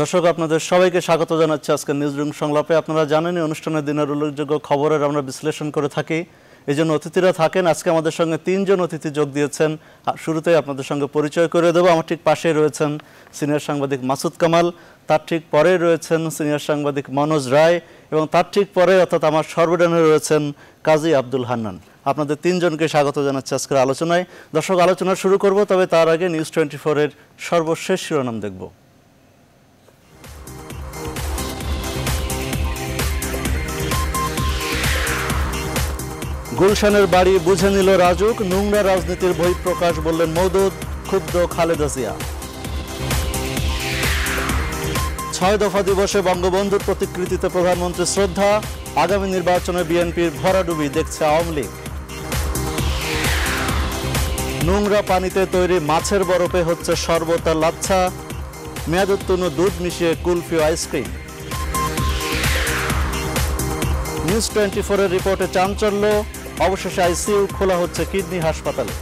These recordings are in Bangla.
দর্শক আপনাদের সবাইকে স্বাগত জানাচ্ছি আজকে নিউজরুম সংলাপে আপনারা জানেন অনুষ্ঠানের দিনের উল্লেখযোগ্য খবরের আমরা বিশ্লেষণ করে থাকি এই জন্য অতিথিরা থাকেন আজকে আমাদের সঙ্গে তিনজন অতিথি যোগ দিয়েছেন শুরুতেই আপনাদের সঙ্গে পরিচয় করে দেবো আমার ঠিক পাশে রয়েছেন সিনিয়র সাংবাদিক মাসুদ কামাল তার ঠিক পরে রয়েছেন সিনিয়র সাংবাদিক মনোজ রায় এবং তার ঠিক পরে অর্থাৎ আমার সর্বডানে রয়েছেন কাজী আব্দুল হান্নান আপনাদের তিনজনকে স্বাগত জানাচ্ছি আজকের আলোচনায় দর্শক আলোচনা শুরু করব তবে তার আগে নিউজ টোয়েন্টি ফোরের সর্বশেষ শিরোনাম দেখবো গুলশানের বাড়ি বুঝে নিল রাজুক নোংরা রাজনীতির বহিঃপ্রকাশ বললেন মৌদুদ ক্ষুব্ধ খালেদা জিয়া ছয় দফা দিবসে বঙ্গবন্ধুর প্রতিকৃতিতে প্রধানমন্ত্রী শ্রদ্ধা আগামী নির্বাচনে বিএনপির ভরাডুবি দেখছে আওয়ামী লীগ নোংরা পানিতে তৈরি মাছের বরফে হচ্ছে শরবতার লাচ্ছা মেয়াদোত্তীর্ণ দুধ মিশিয়ে কুলফি আইসক্রিম নিউজ টোয়েন্টি ফোরের রিপোর্টে চাঞ্চল্য অবশেষে আইসিইউ খোলা হচ্ছে কিডনি হাসপাতালে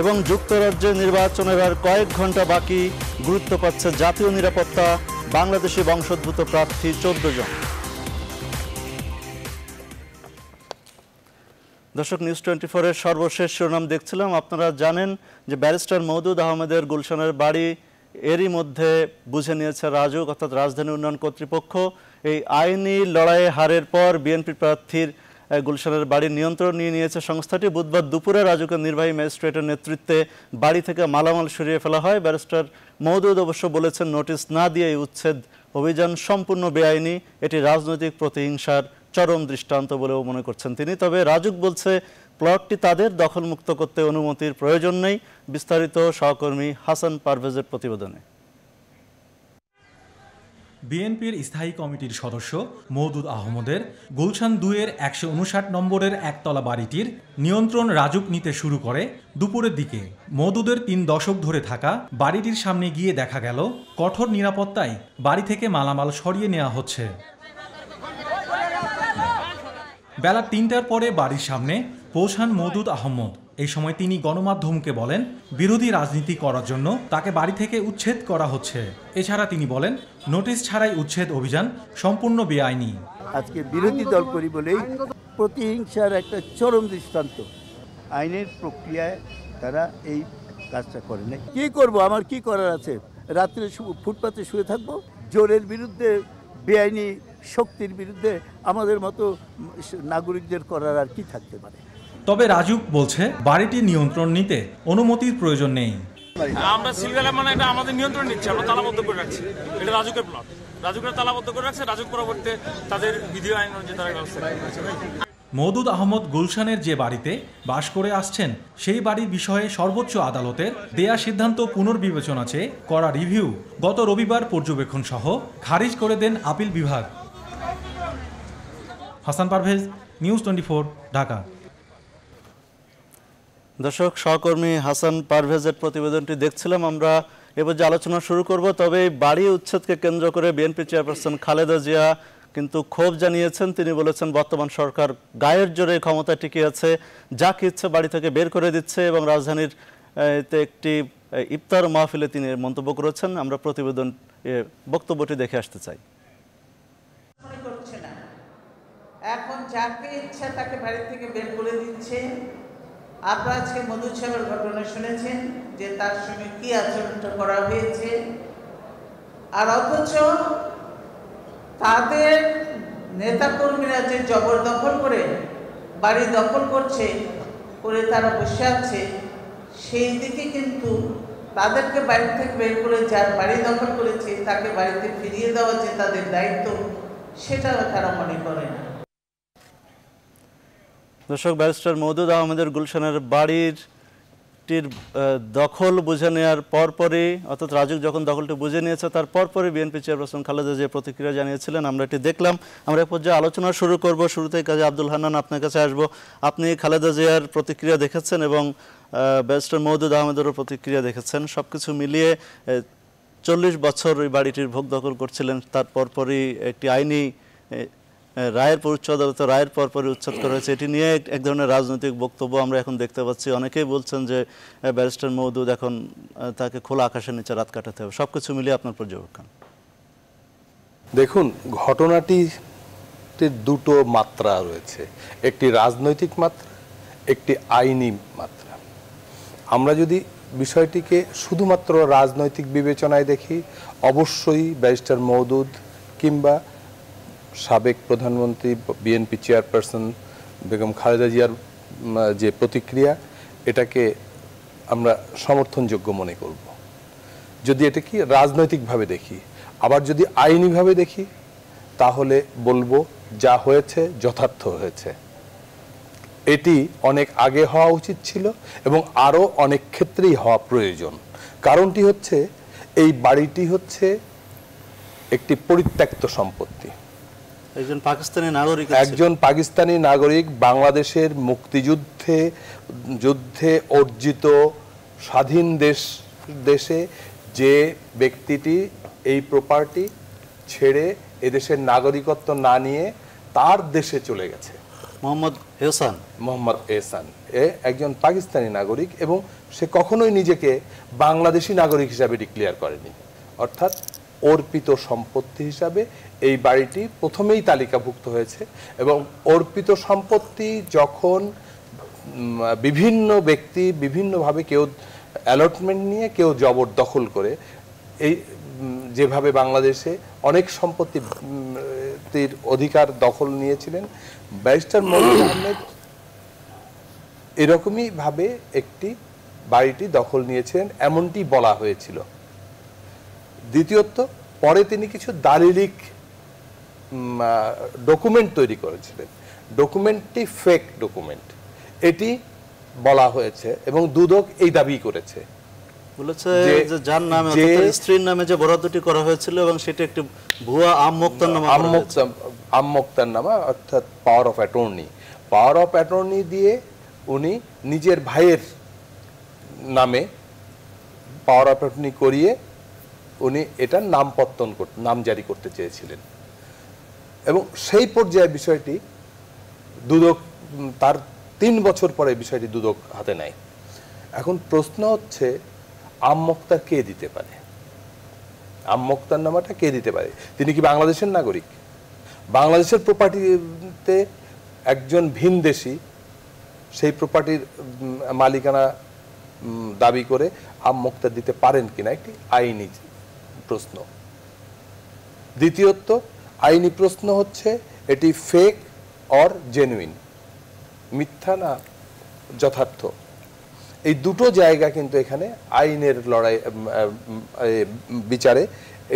এবং যুক্তরাজ্যের নির্বাচনের আর কয়েক ঘন্টা বাকি গুরুত্ব পাচ্ছে জাতীয় নিরাপত্তা বাংলাদেশি বংশোদ্ভূত প্রার্থী চোদ্দ জন দর্শক নিউজ টোয়েন্টি ফোরের সর্বশেষ শিরোনাম দেখছিলাম আপনারা জানেন যে ব্যারিস্টার মৌদুদ আহমেদের গুলশানের বাড়ি এরই মধ্যে বুঝে নিয়েছে রাজুক অর্থাৎ রাজধানী উন্নয়ন কর্তৃপক্ষ এই আইনি লড়াইয়ে হারের পর বিএনপি প্রার্থীর গুলশানের বাড়ির নিয়ন্ত্রণ নিয়ে নিয়েছে সংস্থাটি বুধবার দুপুরে রাজুকের নির্বাহী ম্যাজিস্ট্রেটের নেতৃত্বে বাড়ি থেকে মালামাল সরিয়ে ফেলা হয় ব্যারিস্টার মহদুদ অবশ্য বলেছেন নোটিশ না দিয়ে উচ্ছেদ অভিযান সম্পূর্ণ বেআইনি এটি রাজনৈতিক প্রতিহিংসার চরম দৃষ্টান্ত বলেও মনে করছেন তিনি তবে রাজুক বলছে প্লটটি তাদের দখলমুক্ত করতে অনুমতির প্রয়োজন নেই বিস্তারিত সহকর্মী হাসান পারভেজের প্রতিবেদনে বিএনপির স্থায়ী কমিটির সদস্য মৌদুদ আহমদের গুলশান দুয়ের একশো উনষাট নম্বরের একতলা বাড়িটির নিয়ন্ত্রণ রাজুক নিতে শুরু করে দুপুরের দিকে মৌদুদের তিন দশক ধরে থাকা বাড়িটির সামনে গিয়ে দেখা গেল কঠোর নিরাপত্তায় বাড়ি থেকে মালামাল সরিয়ে নেওয়া হচ্ছে বেলা তিনটার পরে বাড়ির সামনে পৌঁছান মৌদুদ আহমদ এই সময় তিনি গণমাধ্যমকে বলেন বিরোধী রাজনীতি করার জন্য তাকে বাড়ি থেকে উচ্ছেদ করা হচ্ছে এছাড়া তিনি বলেন নোটিশ ছাড়াই উচ্ছেদ অভিযান সম্পূর্ণ বেআইনি আজকে বিরোধী দল করি বলেই প্রতিহিংসার একটা চরম দৃষ্টান্ত আইনের প্রক্রিয়ায় তারা এই কাজটা করে নেই কি করব আমার কি করার আছে রাত্রে ফুটপাতে শুয়ে থাকবো জোরের বিরুদ্ধে বেআইনি শক্তির বিরুদ্ধে আমাদের মতো নাগরিকদের করার আর কি থাকতে পারে তবে রাজুক বলছে বাড়িটি নিয়ন্ত্রণ নিতে অনুমতির প্রয়োজন নেই আমরা সিলগালা মানে এটা আমাদের নিয়ন্ত্রণ নিচ্ছে আমরা তালাবদ্ধ করে রাখছি এটা রাজুকের প্লট রাজুকের তালাবদ্ধ করে রাখছে রাজুক পরবর্তীতে তাদের বিধি আইন অনুযায়ী তারা ব্যবস্থা মওদুদ আহমদ গুলশানের যে বাড়িতে বাস করে আসছেন সেই বাড়ির বিষয়ে সর্বোচ্চ আদালতের দেয়া সিদ্ধান্ত পুনর্বিবেচনা চেয়ে করা রিভিউ গত রবিবার পর্যবেক্ষণ সহ খারিজ করে দেন আপিল বিভাগ হাসান পারভেজ নিউজ টোয়েন্টি ঢাকা দর্শক সহকর্মী হাসান পারভেজের প্রতিবেদনটি দেখছিলাম আমরা এবার যে আলোচনা শুরু করব তবে বাড়ি উচ্ছেদকে কেন্দ্র করে বিএনপি চেয়ারপারসন খালেদা জিয়া কিন্তু ক্ষোভ জানিয়েছেন তিনি বলেছেন বর্তমান সরকার গায়ের জোরে ক্ষমতা টিকে আছে কি ইচ্ছে বাড়ি থেকে বের করে দিচ্ছে এবং রাজধানীর একটি ইফতার মাহফিলে তিনি মন্তব্য করেছেন আমরা প্রতিবেদন বক্তব্যটি দেখে আসতে চাই এখন যাকে ইচ্ছা তাকে বাড়ি থেকে বের করে দিচ্ছে আপনারা আজকে মধু ঘটনা শুনেছেন যে তার সঙ্গে কি আচরণটা করা হয়েছে আর অথচ তাদের নেতাকর্মীরা যে জবরদখল করে বাড়ি দখল করছে করে তারা বসে আছে সেই দিকে কিন্তু তাদেরকে বাড়ি থেকে বের করে যার বাড়ি দখল করেছে তাকে বাড়িতে ফিরিয়ে দেওয়া যে তাদের দায়িত্ব সেটাও তারা মনে করে না দর্শক ব্যারিস্টার মৌদুদ আহমেদের গুলশানের বাড়ির টির দখল বুঝে নেওয়ার পরপরই অর্থাৎ রাজুক যখন দখলটি বুঝে নিয়েছে তার পরপরই বিএনপি চেয়ারপারসন খালেদা যে প্রতিক্রিয়া জানিয়েছিলেন আমরা এটি দেখলাম আমরা এক পর্যায়ে আলোচনা শুরু করব শুরুতেই কাজে আব্দুল হান্নান আপনার কাছে আসবো আপনি খালেদা জিয়ার প্রতিক্রিয়া দেখেছেন এবং ব্যারিস্টার মৌদুদ আহমেদেরও প্রতিক্রিয়া দেখেছেন সব কিছু মিলিয়ে চল্লিশ বছর ওই বাড়িটির ভোগ দখল করছিলেন তার পরপরই একটি আইনি রায়ের পর উচ্চ আদালতে রায়ের পর পরে উচ্ছেদ করা হয়েছে এটি নিয়ে এক ধরনের রাজনৈতিক বক্তব্য আমরা এখন দেখতে পাচ্ছি অনেকেই বলছেন যে ব্যারিস্টার মহদুদ এখন তাকে খোলা আকাশের নিচে রাত কাটাতে হবে সব কিছু মিলিয়ে আপনার পর্যবেক্ষণ দেখুন ঘটনাটি দুটো মাত্রা রয়েছে একটি রাজনৈতিক মাত্রা একটি আইনি মাত্রা আমরা যদি বিষয়টিকে শুধুমাত্র রাজনৈতিক বিবেচনায় দেখি অবশ্যই ব্যারিস্টার মওদুদ কিংবা সাবেক প্রধানমন্ত্রী বিএনপি চেয়ারপারসন বেগম খালেদা জিয়ার যে প্রতিক্রিয়া এটাকে আমরা সমর্থনযোগ্য মনে করব যদি এটা কি রাজনৈতিকভাবে দেখি আবার যদি আইনিভাবে দেখি তাহলে বলবো যা হয়েছে যথার্থ হয়েছে এটি অনেক আগে হওয়া উচিত ছিল এবং আরও অনেক ক্ষেত্রেই হওয়া প্রয়োজন কারণটি হচ্ছে এই বাড়িটি হচ্ছে একটি পরিত্যক্ত সম্পত্তি একজন পাকিস্তানি নাগরিক একজন পাকিস্তানি নাগরিক বাংলাদেশের মুক্তিযুদ্ধে যুদ্ধে অর্জিত স্বাধীন দেশ দেশে যে ব্যক্তিটি এই প্রপার্টি ছেড়ে এদেশের নাগরিকত্ব না নিয়ে তার দেশে চলে গেছে মোহাম্মদ এহসান মোহাম্মদ এহসান এ একজন পাকিস্তানি নাগরিক এবং সে কখনোই নিজেকে বাংলাদেশি নাগরিক হিসাবে ডিক্লেয়ার করেনি অর্থাৎ অর্পিত সম্পত্তি হিসাবে এই বাড়িটি প্রথমেই তালিকাভুক্ত হয়েছে এবং অর্পিত সম্পত্তি যখন বিভিন্ন ব্যক্তি বিভিন্নভাবে কেউ অ্যালটমেন্ট নিয়ে কেউ জবরদখল করে এই যেভাবে বাংলাদেশে অনেক সম্পত্তি অধিকার দখল নিয়েছিলেন ব্যারিস্টার মজিদ আহমেদ এরকমই ভাবে একটি বাড়িটি দখল নিয়েছিলেন এমনটি বলা হয়েছিল দ্বিতীয়ত পরে তিনি কিছু দালিলিক ডকুমেন্ট তৈরি করেছিলেন ডকুমেন্টটি ফেক ডকুমেন্ট এটি বলা হয়েছে এবং দুদক এই দাবি করেছে বলেছে যে যার নামে স্ত্রীর নামে যে বরাদ্দটি করা হয়েছিল এবং সেটি একটি ভুয়া অর্থাৎ power of attorney power of attorney দিয়ে উনি নিজের ভাইয়ের নামে পাওয়ার অ্যাটর্নি করিয়ে উনি এটার নামপত্তন নাম জারি করতে চেয়েছিলেন এবং সেই পর্যায়ে বিষয়টি দুদক তার তিন বছর পরে বিষয়টি দুদক হাতে নেয় এখন প্রশ্ন হচ্ছে আমমক্তা কে দিতে পারে আমমক্তার নামাটা কে দিতে পারে তিনি কি বাংলাদেশের নাগরিক বাংলাদেশের প্রপার্টিতে একজন দেশি সেই প্রপার্টির মালিকানা দাবি করে আমমক্তা দিতে পারেন কিনা একটি আইনি প্রশ্ন দ্বিতীয়ত আইনি প্রশ্ন হচ্ছে এটি ফেক অর জেনুইন মিথ্যা না যথার্থ এই দুটো জায়গা কিন্তু এখানে আইনের লড়াই বিচারে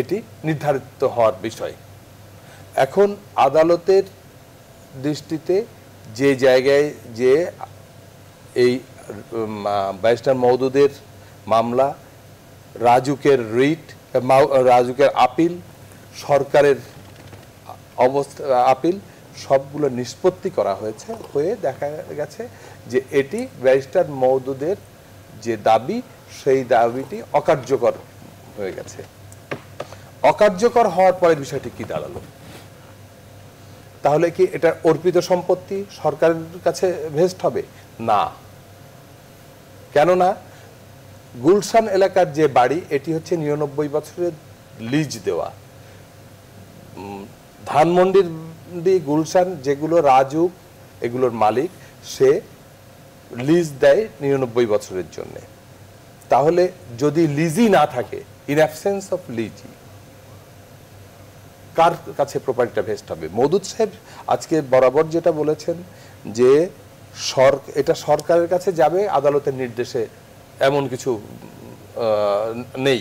এটি নির্ধারিত হওয়ার বিষয় এখন আদালতের দৃষ্টিতে যে জায়গায় যে এই ব্যারিস্টার মৌদুদের মামলা রাজুকের রিট রাজুকের আপিল সরকারের অবস্থা আপিল সবগুলো নিষ্পত্তি করা হয়েছে হয়ে দেখা গেছে যে এটি ব্যারিস্টার মওদুদের যে দাবি সেই দাবিটি অকার্যকর হয়ে গেছে অকার্যকর হওয়ার পরে বিষয়টি কি দাঁড়ালো তাহলে কি এটা অর্পিত সম্পত্তি সরকারের কাছে ভেস্ট হবে না কেননা গুলশান এলাকার যে বাড়ি এটি হচ্ছে নিরানব্বই বছরের লিজ দেওয়া ধানমন্ডির গুলশান যেগুলো রাজুক এগুলোর মালিক সে লিজ দেয় নিরানব্বই বছরের জন্য তাহলে যদি লিজি না থাকে ইন অ্যাবসেন্স অফ লিজি কার কাছে প্রপার্টিটা ভেস্ট হবে মদুদ সাহেব আজকে বরাবর যেটা বলেছেন যে সর এটা সরকারের কাছে যাবে আদালতের নির্দেশে এমন কিছু নেই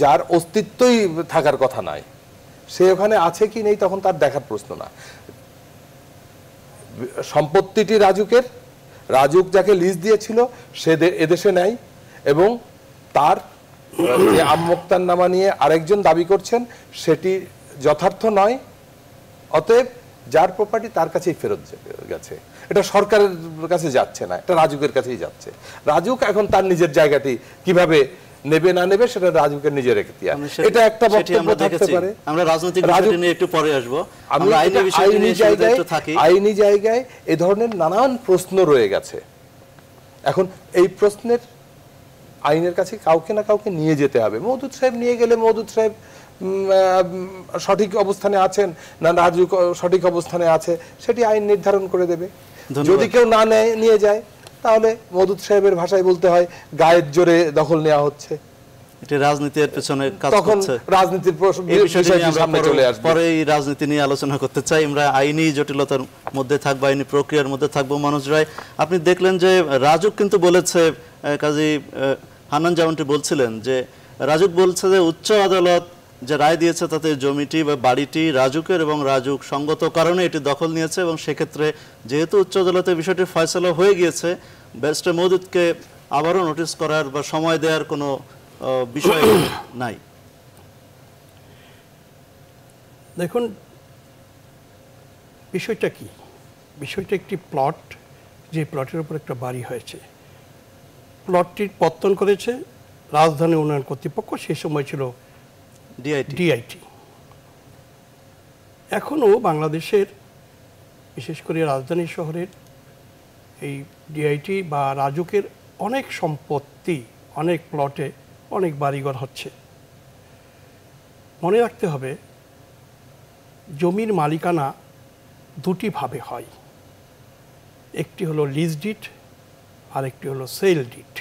যার অস্তিত্বই থাকার কথা নয় সে ওখানে আছে কি নেই তখন তার দেখার প্রশ্ন না সম্পত্তিটি রাজুকের রাজুক যাকে লিজ দিয়েছিল সে এদেশে নাই এবং তার যে আমমোক্তার নামা নিয়ে আরেকজন দাবি করছেন সেটি যথার্থ নয় অতএব যার প্রপার্টি তার কাছেই ফেরত গেছে এটা সরকারের কাছে যাচ্ছে না এটা রাজুকের কাছেই যাচ্ছে রাজুক এখন তার নিজের জায়গাটি কিভাবে নেবে না নেবে সেটা রাজুকের নিজের এখতিয়ার এটা একটা বক্তব্য থাকতে পারে আমরা রাজনৈতিক বিষয়টি নিয়ে একটু পরে আসবো আমরা আইনি বিষয় নিয়ে জায়গায় থাকি আইনি জায়গায় এই ধরনের নানান প্রশ্ন রয়ে গেছে এখন এই প্রশ্নের আইনের কাছে কাউকে না কাউকে নিয়ে যেতে হবে মওদুদ সাহেব নিয়ে গেলে মওদুদ সাহেব সঠিক অবস্থানে আছেন না রাজু সঠিক অবস্থানে আছে সেটি আইন নির্ধারণ করে দেবে যদি কেউ না নেয় নিয়ে যায় তাহলে মদুদ সাহেবের ভাষায় বলতে হয় গায়ের জোরে দখল নেওয়া হচ্ছে রাজনীতি নিয়ে আলোচনা করতে চাই আমরা আইনি জটিলতার মধ্যে থাকবো আইনি প্রক্রিয়ার মধ্যে থাকবো মানুষ রায় আপনি দেখলেন যে রাজুক কিন্তু বলেছে কাজী হানান জামানটি বলছিলেন যে রাজুক বলছে যে উচ্চ আদালত যে রায় দিয়েছে তাতে জমিটি বা বাড়িটি রাজুকের এবং রাজুক সঙ্গত কারণে এটি দখল নিয়েছে এবং সেক্ষেত্রে যেহেতু উচ্চ আদালতে বিষয়টি ফয়সলা হয়ে গিয়েছে ব্যারিস্টার মৌদুদকে আবারও নোটিশ করার বা সময় দেওয়ার কোনো বিষয় নাই দেখুন বিষয়টা কি বিষয়টা একটি প্লট যে প্লটের উপর একটা বাড়ি হয়েছে প্লটটির পত্তন করেছে রাজধানী উন্নয়ন কর্তৃপক্ষ সেই সময় ছিল ডিআইটি এখনও বাংলাদেশের বিশেষ করে রাজধানী শহরের এই ডিআইটি বা রাজুকের অনেক সম্পত্তি অনেক প্লটে অনেক বাড়িঘর হচ্ছে মনে রাখতে হবে জমির মালিকানা দুটিভাবে হয় একটি হলো লিজ ডিট আর একটি হলো সেল ডিট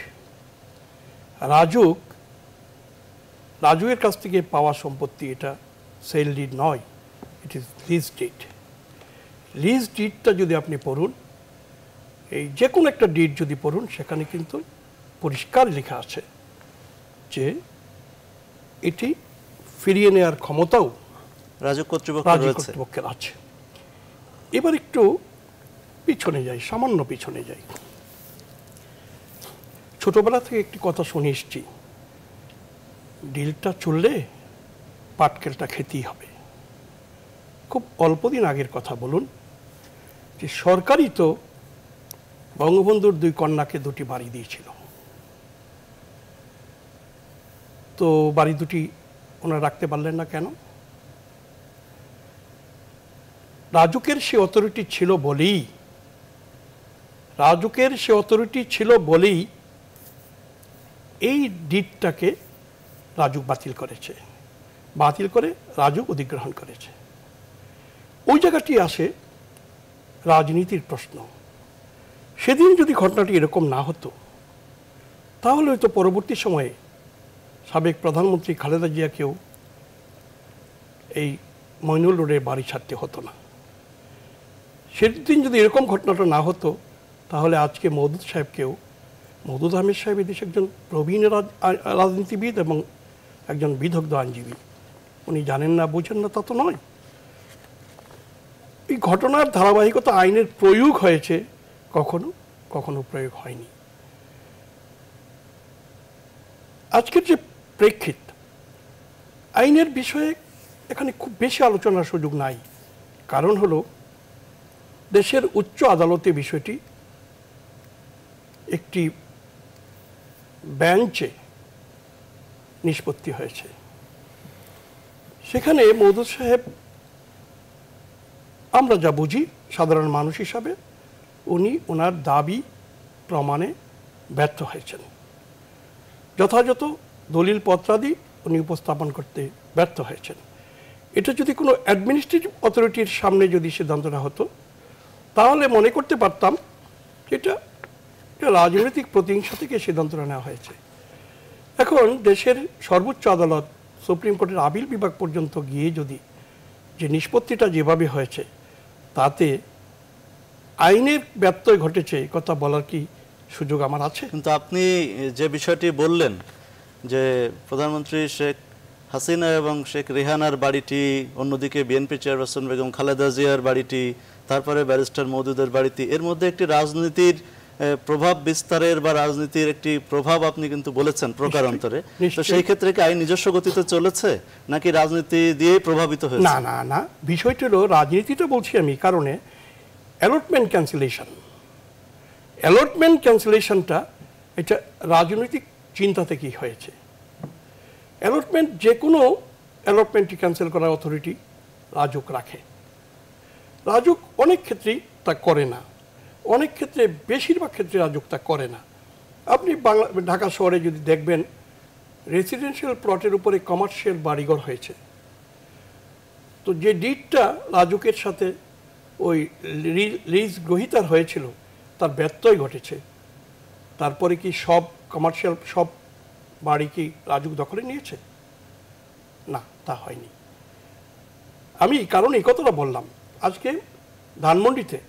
রাজুক রাজুয়ের কাছ থেকে পাওয়া সম্পত্তি এটা সেল ডিড নয় it is lease deed lease ডিডটা যদি আপনি পড়ুন এই যে কোনো একটা ডিড যদি পড়ুন সেখানে কিন্তু পরিষ্কার লেখা আছে যে এটি ফিরিয়ে নেওয়ার ক্ষমতাও রাজু কর্তৃপক্ষের আছে এবার একটু পিছনে যাই সামান্য পিছনে যাই ছোটবেলা থেকে একটি কথা শুনে এসছি ডিলটা চললে পাটকেলটা খেতেই হবে খুব অল্প দিন আগের কথা বলুন যে সরকারই তো বঙ্গবন্ধুর দুই কন্যাকে দুটি বাড়ি দিয়েছিল তো বাড়ি দুটি ওনারা রাখতে পারলেন না কেন রাজুকের সে অথরিটি ছিল বলেই রাজুকের সে অথরিটি ছিল বলেই এই ডিটটাকে রাজুক বাতিল করেছে বাতিল করে রাজুক অধিগ্রহণ করেছে ওই জায়গাটি আসে রাজনীতির প্রশ্ন সেদিন যদি ঘটনাটি এরকম না হতো তাহলে হয়তো পরবর্তী সময়ে সাবেক প্রধানমন্ত্রী খালেদা জিয়াকেও এই মইনুল রোডের বাড়ি ছাড়তে হতো না সেদিন যদি এরকম ঘটনাটা না হতো তাহলে আজকে মহদুদ সাহেবকেও মহদুদ আহমেদ সাহেব এদেশ একজন প্রবীণ রাজনীতিবিদ এবং একজন বিদগ্ধ আইনজীবী উনি জানেন না বুঝেন না তা তো নয় এই ঘটনার ধারাবাহিকতা আইনের প্রয়োগ হয়েছে কখনো কখনো প্রয়োগ হয়নি আজকের যে প্রেক্ষিত আইনের বিষয়ে এখানে খুব বেশি আলোচনার সুযোগ নাই কারণ হলো দেশের উচ্চ আদালতে বিষয়টি একটি ব্যাঞ্চে নিষ্পত্তি হয়েছে সেখানে মৌদুদ সাহেব আমরা যা বুঝি সাধারণ মানুষ হিসাবে উনি ওনার দাবি প্রমাণে ব্যর্থ হয়েছেন যথাযথ দলিল পত্রাদি উনি উপস্থাপন করতে ব্যর্থ হয়েছেন এটা যদি কোনো অ্যাডমিনিস্ট্রেটিভ অথরিটির সামনে যদি সিদ্ধান্তটা হতো তাহলে মনে করতে পারতাম এটা রাজনৈতিক প্রতিহিংসা থেকে সিদ্ধান্তটা নেওয়া হয়েছে এখন দেশের সর্বোচ্চ আদালত সুপ্রিম কোর্টের আবিল বিভাগ পর্যন্ত গিয়ে যদি যে নিষ্পত্তিটা যেভাবে হয়েছে তাতে আইনের ব্যত্যয় ঘটেছে কথা বলার কি সুযোগ আমার আছে কিন্তু আপনি যে বিষয়টি বললেন যে প্রধানমন্ত্রী শেখ হাসিনা এবং শেখ রেহানার বাড়িটি অন্যদিকে বিএনপি চেয়ারপারসন বেগম খালেদা জিয়ার বাড়িটি তারপরে ব্যারিস্টার মৌদুদের বাড়িটি এর মধ্যে একটি রাজনীতির প্রভাব বিস্তারের বা রাজনীতির একটি প্রভাব আপনি কিন্তু বলেছেন প্রকারান্তরে তো সেই ক্ষেত্রে কি আইন নিজস্ব গতিতে চলেছে নাকি রাজনীতি দিয়েই প্রভাবিত হয়েছে না না না বিষয়টি হলো রাজনীতিটা বলছি আমি কারণে অ্যালটমেন্ট ক্যান্সেলেশন অ্যালটমেন্ট ক্যান্সেলেশনটা এটা রাজনৈতিক চিন্তা থেকেই হয়েছে অ্যালটমেন্ট যে কোনো অ্যালটমেন্টটি ক্যান্সেল করার অথরিটি রাজুক রাখে রাজুক অনেক ক্ষেত্রেই তা করে না অনেক ক্ষেত্রে বেশিরভাগ ক্ষেত্রে রাজযোগতা করে না আপনি বাংলা ঢাকা শহরে যদি দেখবেন রেসিডেন্সিয়াল প্লটের উপরে কমার্শিয়াল বাড়িঘর হয়েছে তো যে ডিটটা রাজুকের সাথে ওই লিজ গ্রহিতার হয়েছিল তার ব্যত্যয় ঘটেছে তারপরে কি সব কমার্শিয়াল সব বাড়ি কি রাজুক দখলে নিয়েছে না তা হয়নি আমি কারণ এই কথাটা বললাম আজকে ধানমন্ডিতে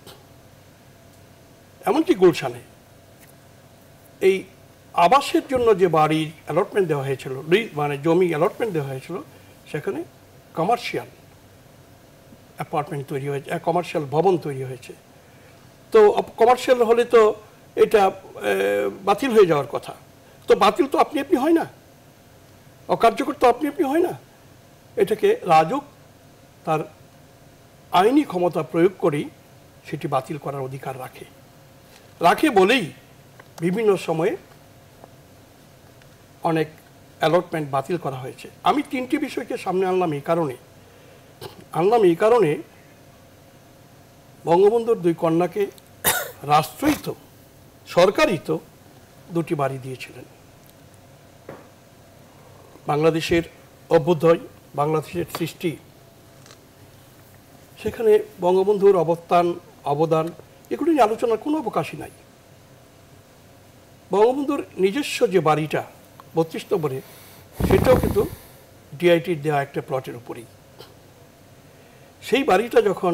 এমনকি গুলশানে এই আবাসের জন্য যে বাড়ির অ্যালটমেন্ট দেওয়া হয়েছিল মানে জমি অ্যালটমেন্ট দেওয়া হয়েছিল সেখানে কমার্শিয়াল অ্যাপার্টমেন্ট তৈরি হয়েছে কমার্শিয়াল ভবন তৈরি হয়েছে তো কমার্শিয়াল হলে তো এটা বাতিল হয়ে যাওয়ার কথা তো বাতিল তো আপনি আপনি হয় না অকার্যকর তো আপনি আপনি হয় না এটাকে রাজক তার আইনি ক্ষমতা প্রয়োগ করেই সেটি বাতিল করার অধিকার রাখে রাখে বলেই বিভিন্ন সময়ে অনেক অ্যালটমেন্ট বাতিল করা হয়েছে আমি তিনটি বিষয়কে সামনে আনলাম এই কারণে আনলাম এই কারণে বঙ্গবন্ধুর দুই কন্যাকে রাষ্ট্রই তো সরকারই তো দুটি বাড়ি দিয়েছিলেন বাংলাদেশের অভ্যুদয় বাংলাদেশের সৃষ্টি সেখানে বঙ্গবন্ধুর অবস্থান অবদান এগুলি নিয়ে আলোচনার কোনো অবকাশই নাই বঙ্গবন্ধুর নিজস্ব যে বাড়িটা বত্রিশ নম্বরে সেটাও কিন্তু ডিআইটির দেওয়া একটা প্লটের উপরেই সেই বাড়িটা যখন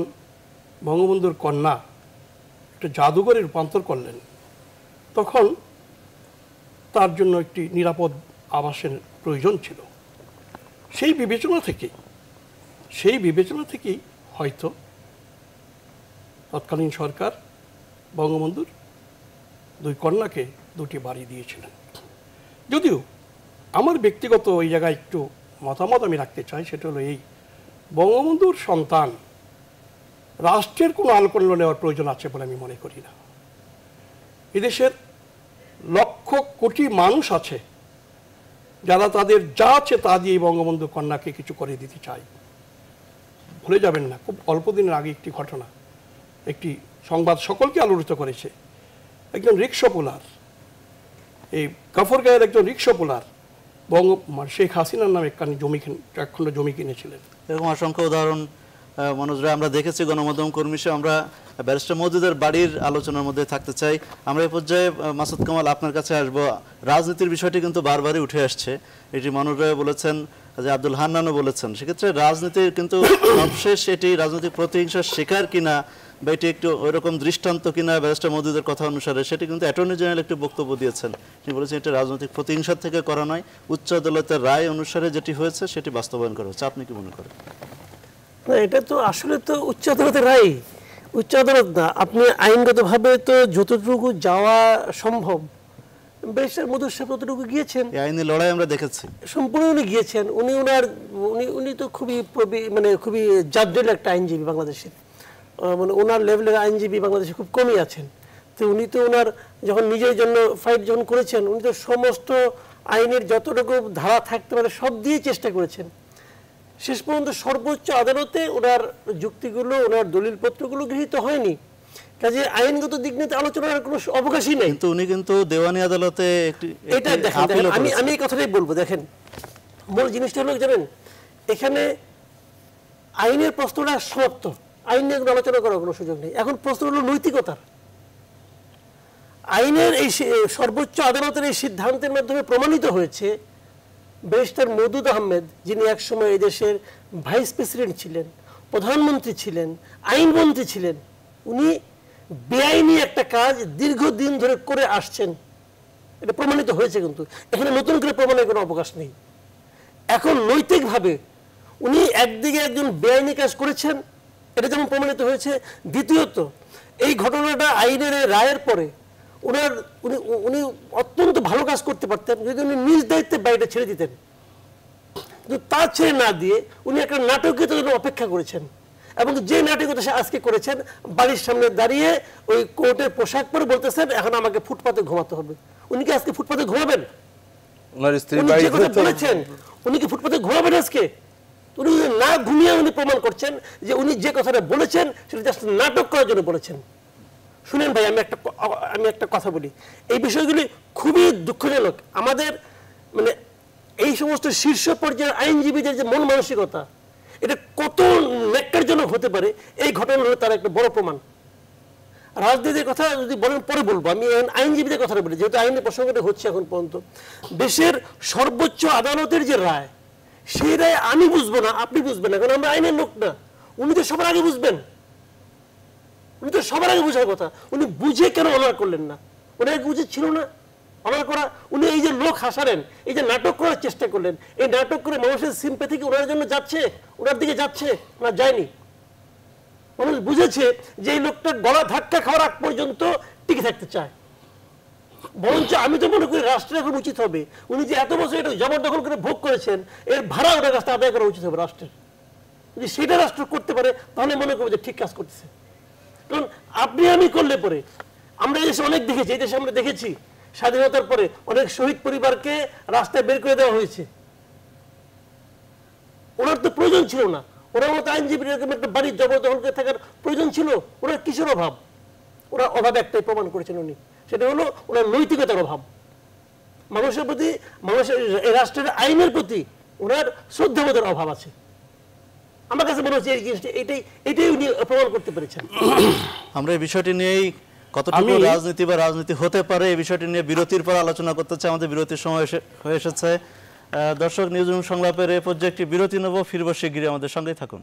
বঙ্গবন্ধুর কন্যা একটা জাদুঘরে রূপান্তর করলেন তখন তার জন্য একটি নিরাপদ আবাসের প্রয়োজন ছিল সেই বিবেচনা থেকেই সেই বিবেচনা থেকেই হয়তো তৎকালীন সরকার বঙ্গবন্ধুর দুই কন্যাকে দুটি বাড়ি দিয়েছিলেন যদিও আমার ব্যক্তিগত ওই জায়গায় একটু মতামত আমি রাখতে চাই সেটা হলো এই বঙ্গবন্ধুর সন্তান রাষ্ট্রের কোনো আলোকল্য নেওয়ার প্রয়োজন আছে বলে আমি মনে করি না এদেশের লক্ষ কোটি মানুষ আছে যারা তাদের যা আছে তা দিয়ে বঙ্গবন্ধু কন্যাকে কিছু করে দিতে চায় ভুলে যাবেন না খুব অল্প দিনের আগে একটি ঘটনা একটি সংবাদ সকলকে আলোড়িত করেছে একজন রিক্সা পোলার এই গায়ের একজন রিক্সা পোলার বঙ্গ শেখ হাসিনার নামে একখানি জমি একখণ্ড জমি কিনেছিলেন এরকম অসংখ্য উদাহরণ মনোজরা আমরা দেখেছি গণমাধ্যম কর্মী আমরা ব্যারিস্টার মজিদের বাড়ির আলোচনার মধ্যে থাকতে চাই আমরা এ পর্যায়ে মাসুদ কামাল আপনার কাছে আসব রাজনীতির বিষয়টি কিন্তু বারবারই উঠে আসছে এটি মনোজরা বলেছেন যে আব্দুল হান্নানও বলেছেন সেক্ষেত্রে রাজনীতির কিন্তু সবশেষ এটি রাজনৈতিক প্রতিহিংসার শিকার কিনা বা এটি একটু ওই রকম দৃষ্টান্ত কিনা ব্যারিস্টার মোদীদের কথা অনুসারে সেটি কিন্তু অ্যাটর্নি জেনারেল একটি বক্তব্য দিয়েছেন তিনি বলেছেন এটা রাজনৈতিক প্রতিহিংসার থেকে করা নয় উচ্চ আদালতের রায় অনুসারে যেটি হয়েছে সেটি বাস্তবায়ন করা হচ্ছে আপনি কি মনে করেন না এটা তো আসলে তো উচ্চ আদালতের রায় উচ্চ আদালত না আপনি আইনগতভাবে তো যতটুকু যাওয়া সম্ভব ব্যারিস্টার মধুর সাহেব ততটুকু গিয়েছেন আইনি লড়াই আমরা দেখেছি সম্পূর্ণ উনি গিয়েছেন উনি ওনার উনি উনি তো খুবই মানে খুবই জাবডেল একটা আইনজীবী বাংলাদেশের মানে ওনার লেভেলের আইনজীবী বাংলাদেশে খুব কমই আছেন তো উনি তো ওনার যখন নিজের জন্য ফাইট যখন করেছেন উনি তো সমস্ত আইনের যতটুকু ধারা থাকতে পারে সব দিয়ে চেষ্টা করেছেন শেষ পর্যন্ত সর্বোচ্চ আদালতে ওনার যুক্তিগুলো ওনার দলিলপত্রগুলো গৃহীত হয়নি কাজে আইনগত দিক নিয়ে আলোচনার কোনো অবকাশই নেই তো উনি কিন্তু দেওয়ানি আদালতে এটা দেখেন আমি আমি এই কথাটাই বলবো দেখেন মূল জিনিসটা হলো জানেন এখানে আইনের প্রশ্নটা সমাপ্ত আইন নিয়ে আলোচনা করার কোনো সুযোগ নেই এখন প্রশ্ন হলো নৈতিকতার আইনের এই সর্বোচ্চ আদালতের এই সিদ্ধান্তের মাধ্যমে প্রমাণিত হয়েছে ব্যারিস্টার মদুদ আহমেদ যিনি একসময় দেশের ভাইস প্রেসিডেন্ট ছিলেন প্রধানমন্ত্রী ছিলেন আইনমন্ত্রী ছিলেন উনি বেআইনি একটা কাজ দীর্ঘদিন ধরে করে আসছেন এটা প্রমাণিত হয়েছে কিন্তু এখানে নতুন করে প্রমাণের কোনো অবকাশ নেই এখন নৈতিকভাবে উনি একদিকে একজন বেআইনি কাজ করেছেন এটা যেমন প্রমাণিত হয়েছে দ্বিতীয়ত এই ঘটনাটা আইনের রায়ের পরে ওনার উনি উনি অত্যন্ত ভালো কাজ করতে পারতেন যদি উনি নিজ দায়িত্বে বাড়িটা ছেড়ে দিতেন কিন্তু তা ছেড়ে না দিয়ে উনি একটা নাটকীয়তার জন্য অপেক্ষা করেছেন এবং যে নাটকীয়তা সে আজকে করেছেন বাড়ির সামনে দাঁড়িয়ে ওই কোর্টের পোশাক পরে বলতেছেন এখন আমাকে ফুটপাতে ঘুমাতে হবে উনি কি আজকে ফুটপাতে ঘুমাবেন উনি যে বলেছেন উনি কি ফুটপাতে ঘুমাবেন আজকে উনি না ঘুমিয়ে উনি প্রমাণ করছেন যে উনি যে কথাটা বলেছেন সেটা জাস্ট নাটক করার জন্য বলেছেন শুনেন ভাই আমি একটা আমি একটা কথা বলি এই বিষয়গুলি খুবই দুঃখজনক আমাদের মানে এই সমস্ত শীর্ষ পর্যায়ের আইনজীবীদের যে মন মানসিকতা এটা কত ন্যাক্কারজনক হতে পারে এই ঘটনা তার একটা বড় প্রমাণ রাজনীতির কথা যদি বলেন পরে বলবো আমি আইনজীবীদের কথাটা বলি যেহেতু আইনের প্রসঙ্গটা হচ্ছে এখন পর্যন্ত দেশের সর্বোচ্চ আদালতের যে রায় সেই রায় আমি বুঝবো না আপনি বুঝবেন না কারণ আমরা আইনের লোক না উনি তো সবার আগে বুঝবেন উনি তো সবার আগে বোঝার কথা উনি বুঝে কেন অনার করলেন না ওনার উচিত ছিল না অনার করা উনি এই যে লোক হাসারেন এই যে নাটক করার চেষ্টা করলেন এই নাটক করে মানুষের সিম্পে কি ওনার জন্য যাচ্ছে ওনার দিকে যাচ্ছে না যায়নি মানুষ বুঝেছে যে এই লোকটা গলা ধাক্কা খাওয়ার আগ পর্যন্ত টিকে থাকতে চায় বরঞ্চ আমি তো মনে করি রাষ্ট্রের এখন উচিত হবে উনি যে এত বছর এটা জবরদখল করে ভোগ করেছেন এর ভাড়া ওনার কাছে আদায় করা উচিত হবে রাষ্ট্রের যদি সেটা রাষ্ট্র করতে পারে তাহলে মনে করবো যে ঠিক কাজ করতেছে কারণ আপনি আমি করলে পরে আমরা এই অনেক দেখেছি এই দেশে আমরা দেখেছি স্বাধীনতার পরে অনেক শহীদ পরিবারকে রাস্তায় বের করে দেওয়া হয়েছে ওনার তো প্রয়োজন ছিল না ওনার মতো আইনজীবী এরকম একটা বাড়ির জবরদখল করে থাকার প্রয়োজন ছিল ওনার কিসের অভাব ওরা অভাব একটাই প্রমাণ করেছেন উনি সেটা হলো ওনার নৈতিকতার অভাব মানুষের প্রতি মানুষের রাষ্ট্রের আইনের প্রতি ওনার শ্রদ্ধাবোধের অভাব আছে আমার কাছে মনে হচ্ছে এই জিনিসটা এটাই এটাই উনি প্রমাণ করতে পেরেছেন আমরা এই বিষয়টি নিয়েই কতটুকু রাজনীতি বা রাজনীতি হতে পারে এই বিষয়টি নিয়ে বিরতির পর আলোচনা করতে চাই আমাদের বিরতির সময় হয়ে এসেছে দর্শক নিউজ সংলাপের এ পর্যায়ে একটি বিরতি নেব ফিরব শিগগিরই আমাদের সঙ্গেই থাকুন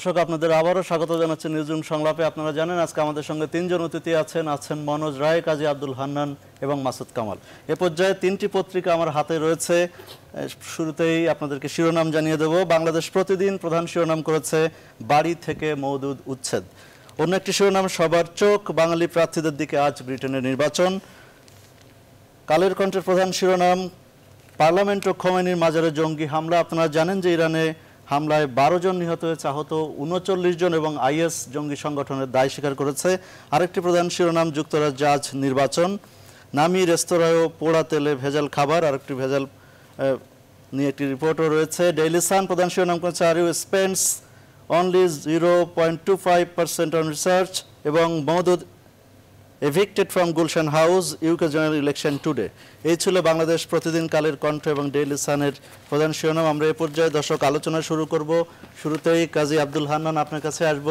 দর্শক আপনাদের আবারও স্বাগত জানাচ্ছি নিউজুন সংলাপে আপনারা জানেন আজকে আমাদের সঙ্গে তিনজন অতিথি আছেন আছেন মনোজ রায় কাজী আব্দুল হান্নান এবং মাসুদ কামাল এ পর্যায়ে তিনটি পত্রিকা আমার হাতে রয়েছে শুরুতেই আপনাদেরকে শিরোনাম জানিয়ে দেব বাংলাদেশ প্রতিদিন প্রধান শিরোনাম করেছে বাড়ি থেকে মৌদুদ উচ্ছেদ অন্য একটি শিরোনাম সবার চোখ বাঙালি প্রার্থীদের দিকে আজ ব্রিটেনের নির্বাচন কালের কণ্ঠের প্রধান শিরোনাম পার্লামেন্ট ও খোমেনির মাজারে জঙ্গি হামলা আপনারা জানেন যে ইরানে হামলায় বারো জন নিহত হয়েছে আহত উনচল্লিশ জন এবং আইএস জঙ্গি সংগঠনের দায় স্বীকার করেছে আরেকটি প্রধান শিরোনাম যুক্তরাজ আজ নির্বাচন নামি রেস্তোরাঁয় পোড়া তেলে ভেজাল খাবার আরেকটি ভেজাল নিয়ে একটি রিপোর্টও রয়েছে ডেইলি সান প্রধান শিরোনাম করেছে আর you spends only zero point two five percent on research এবং Moudud evicted from Gulshan house UK general election today এই ছিল বাংলাদেশ প্রতিদিন কালের কণ্ঠ এবং ডেইলি সানের প্রধান শিরোনাম আমরা এ পর্যায়ে দর্শক আলোচনা শুরু করব শুরুতেই কাজী আব্দুল হান্নান আপনার কাছে আসব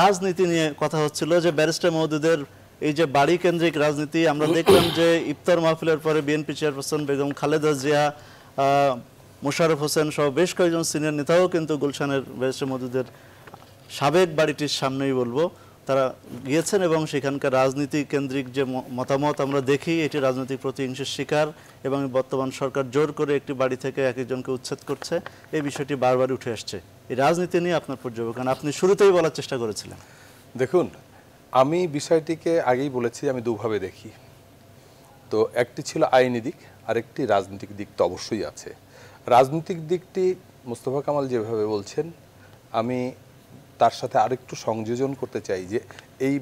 রাজনীতি নিয়ে কথা হচ্ছিল যে ব্যারিস্টার মহদুদের এই যে বাড়ি কেন্দ্রিক রাজনীতি আমরা দেখলাম যে ইফতার মাহফিলের পরে বিএনপি চেয়ারপারসন বেগম খালেদা জিয়া মোশারফ হোসেন সহ বেশ কয়েকজন সিনিয়র নেতাও কিন্তু গুলশানের ব্যারিস্টার মহদুদের সাবেক বাড়িটির সামনেই বলবো তারা গিয়েছেন এবং সেখানকার রাজনীতি কেন্দ্রিক যে মতামত আমরা দেখি এটি রাজনৈতিক প্রতিহিংসের শিকার এবং বর্তমান সরকার জোর করে একটি বাড়ি থেকে এক একজনকে উচ্ছেদ করছে এই বিষয়টি বারবার উঠে আসছে এই রাজনীতি নিয়ে আপনার পর্যবেক্ষণ আপনি শুরুতেই বলার চেষ্টা করেছিলেন দেখুন আমি বিষয়টিকে আগেই বলেছি আমি দুভাবে দেখি তো একটি ছিল আইনি দিক আরেকটি রাজনৈতিক দিক তো অবশ্যই আছে রাজনৈতিক দিকটি মুস্তফা কামাল যেভাবে বলছেন আমি তার সাথে আরেকটু সংযোজন করতে চাই যে এই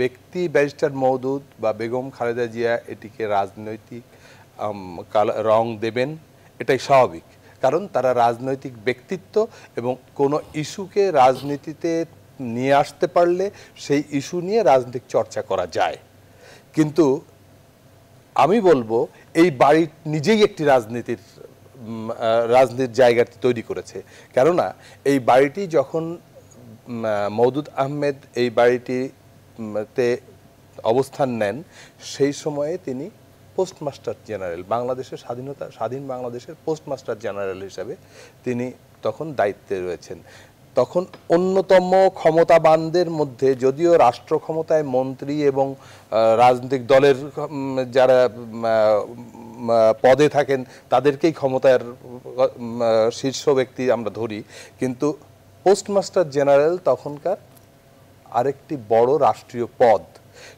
ব্যক্তি ব্যারিস্টার মওদুদ বা বেগম খালেদা জিয়া এটিকে রাজনৈতিক রং দেবেন এটাই স্বাভাবিক কারণ তারা রাজনৈতিক ব্যক্তিত্ব এবং কোনো ইস্যুকে রাজনীতিতে নিয়ে আসতে পারলে সেই ইস্যু নিয়ে রাজনৈতিক চর্চা করা যায় কিন্তু আমি বলবো এই বাড়ি নিজেই একটি রাজনীতির রাজনীতির জায়গাটি তৈরি করেছে কেননা এই বাড়িটি যখন মৌদুদ আহমেদ এই বাড়িটিতে অবস্থান নেন সেই সময়ে তিনি পোস্টমাস্টার জেনারেল বাংলাদেশের স্বাধীনতা স্বাধীন বাংলাদেশের পোস্টমাস্টার জেনারেল হিসাবে তিনি তখন দায়িত্বে রয়েছেন তখন অন্যতম ক্ষমতাবানদের মধ্যে যদিও রাষ্ট্র ক্ষমতায় মন্ত্রী এবং রাজনৈতিক দলের যারা পদে থাকেন তাদেরকেই ক্ষমতার শীর্ষ ব্যক্তি আমরা ধরি কিন্তু পোস্টমাস্টার জেনারেল তখনকার আরেকটি বড় রাষ্ট্রীয় পদ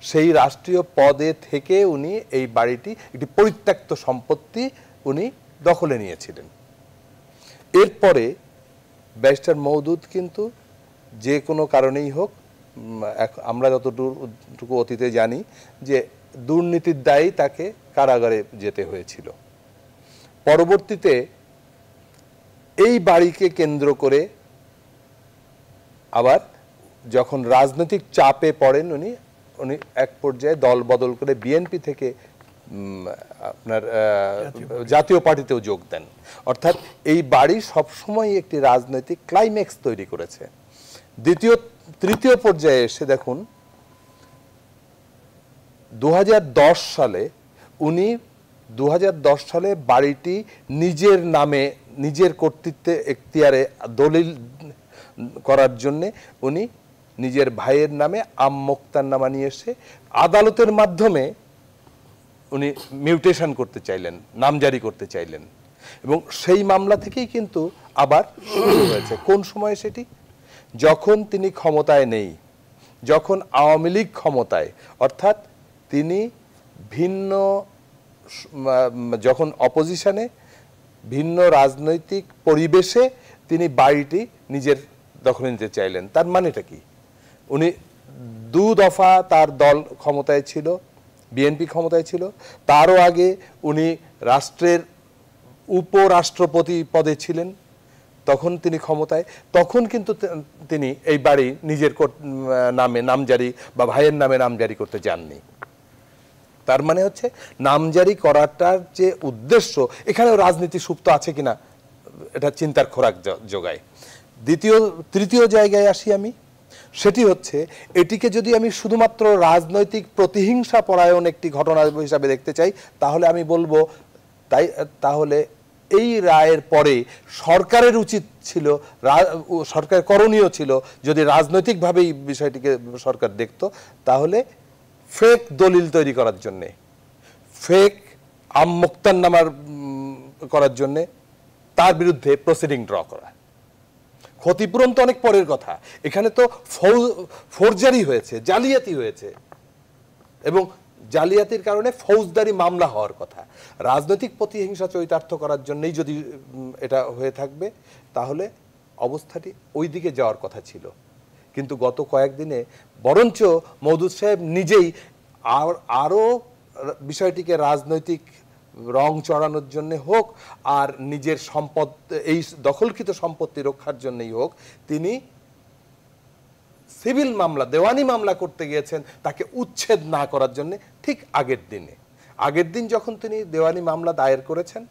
সেই রাষ্ট্রীয় পদে থেকে উনি এই বাড়িটি একটি পরিত্যক্ত সম্পত্তি উনি দখলে নিয়েছিলেন এরপরে ব্যারিস্টার মৌদুদ কিন্তু যে কোনো কারণেই হোক আমরা যতটুকু অতীতে জানি যে দুর্নীতির দায়ী তাকে কারাগারে যেতে হয়েছিল পরবর্তীতে এই বাড়িকে কেন্দ্র করে আবার যখন রাজনৈতিক চাপে পড়েন উনি উনি এক পর্যায়ে দল বদল করে বিএনপি থেকে আপনার জাতীয় পার্টিতেও যোগ দেন অর্থাৎ এই বাড়ি সবসময় একটি রাজনৈতিক ক্লাইম্যাক্স তৈরি করেছে দ্বিতীয় তৃতীয় পর্যায়ে এসে দেখুন দু সালে উনি দু সালে বাড়িটি নিজের নামে নিজের কর্তৃত্বে এখতিয়ারে দলিল করার জন্যে উনি নিজের ভাইয়ের নামে আম নামা নিয়ে এসে আদালতের মাধ্যমে উনি মিউটেশন করতে চাইলেন নাম জারি করতে চাইলেন এবং সেই মামলা থেকেই কিন্তু আবার শুরু হয়েছে কোন সময় সেটি যখন তিনি ক্ষমতায় নেই যখন আওয়ামী লীগ ক্ষমতায় অর্থাৎ তিনি ভিন্ন যখন অপোজিশনে ভিন্ন রাজনৈতিক পরিবেশে তিনি বাড়িটি নিজের দখলে নিতে চাইলেন তার মানেটা কি উনি দু দফা তার দল ক্ষমতায় ছিল বিএনপি ক্ষমতায় ছিল তারও আগে উনি রাষ্ট্রের উপরাষ্ট্রপতি পদে ছিলেন তখন তিনি ক্ষমতায় তখন কিন্তু তিনি এই বাড়ি নিজের নামে নামজারি বা ভাইয়ের নামে নামজারি করতে যাননি তার মানে হচ্ছে নামজারি করাটার যে উদ্দেশ্য এখানেও রাজনীতি সুপ্ত আছে কিনা এটা চিন্তার খোরাক যোগায় দ্বিতীয় তৃতীয় জায়গায় আসি আমি সেটি হচ্ছে এটিকে যদি আমি শুধুমাত্র রাজনৈতিক প্রতিহিংসা পরায়ণ একটি ঘটনা হিসাবে দেখতে চাই তাহলে আমি বলবো তাই তাহলে এই রায়ের পরে সরকারের উচিত ছিল সরকার করণীয় ছিল যদি রাজনৈতিকভাবে এই বিষয়টিকে সরকার দেখত তাহলে ফেক দলিল তৈরি করার জন্যে ফেক আমমুক্তার নামার করার জন্যে তার বিরুদ্ধে প্রসিডিং ড্র করা ক্ষতিপূরণ তো অনেক পরের কথা এখানে তো ফৌজারি হয়েছে জালিয়াতি হয়েছে এবং জালিয়াতির কারণে ফৌজদারি মামলা হওয়ার কথা রাজনৈতিক প্রতিহিংসা চরিতার্থ করার জন্যই যদি এটা হয়ে থাকবে তাহলে অবস্থাটি ওই দিকে যাওয়ার কথা ছিল কিন্তু গত কয়েকদিনে বরঞ্চ মৌদুদ সাহেব নিজেই আর আরও বিষয়টিকে রাজনৈতিক রং চড়ানোর জন্য হোক আর নিজের সম্পদ এই দখলকৃত সম্পত্তি রক্ষার জন্যই হোক তিনি সিভিল মামলা দেওয়ানি মামলা করতে গিয়েছেন তাকে উচ্ছেদ না করার জন্য ঠিক আগের দিনে আগের দিন যখন তিনি দেওয়ানি মামলা দায়ের করেছেন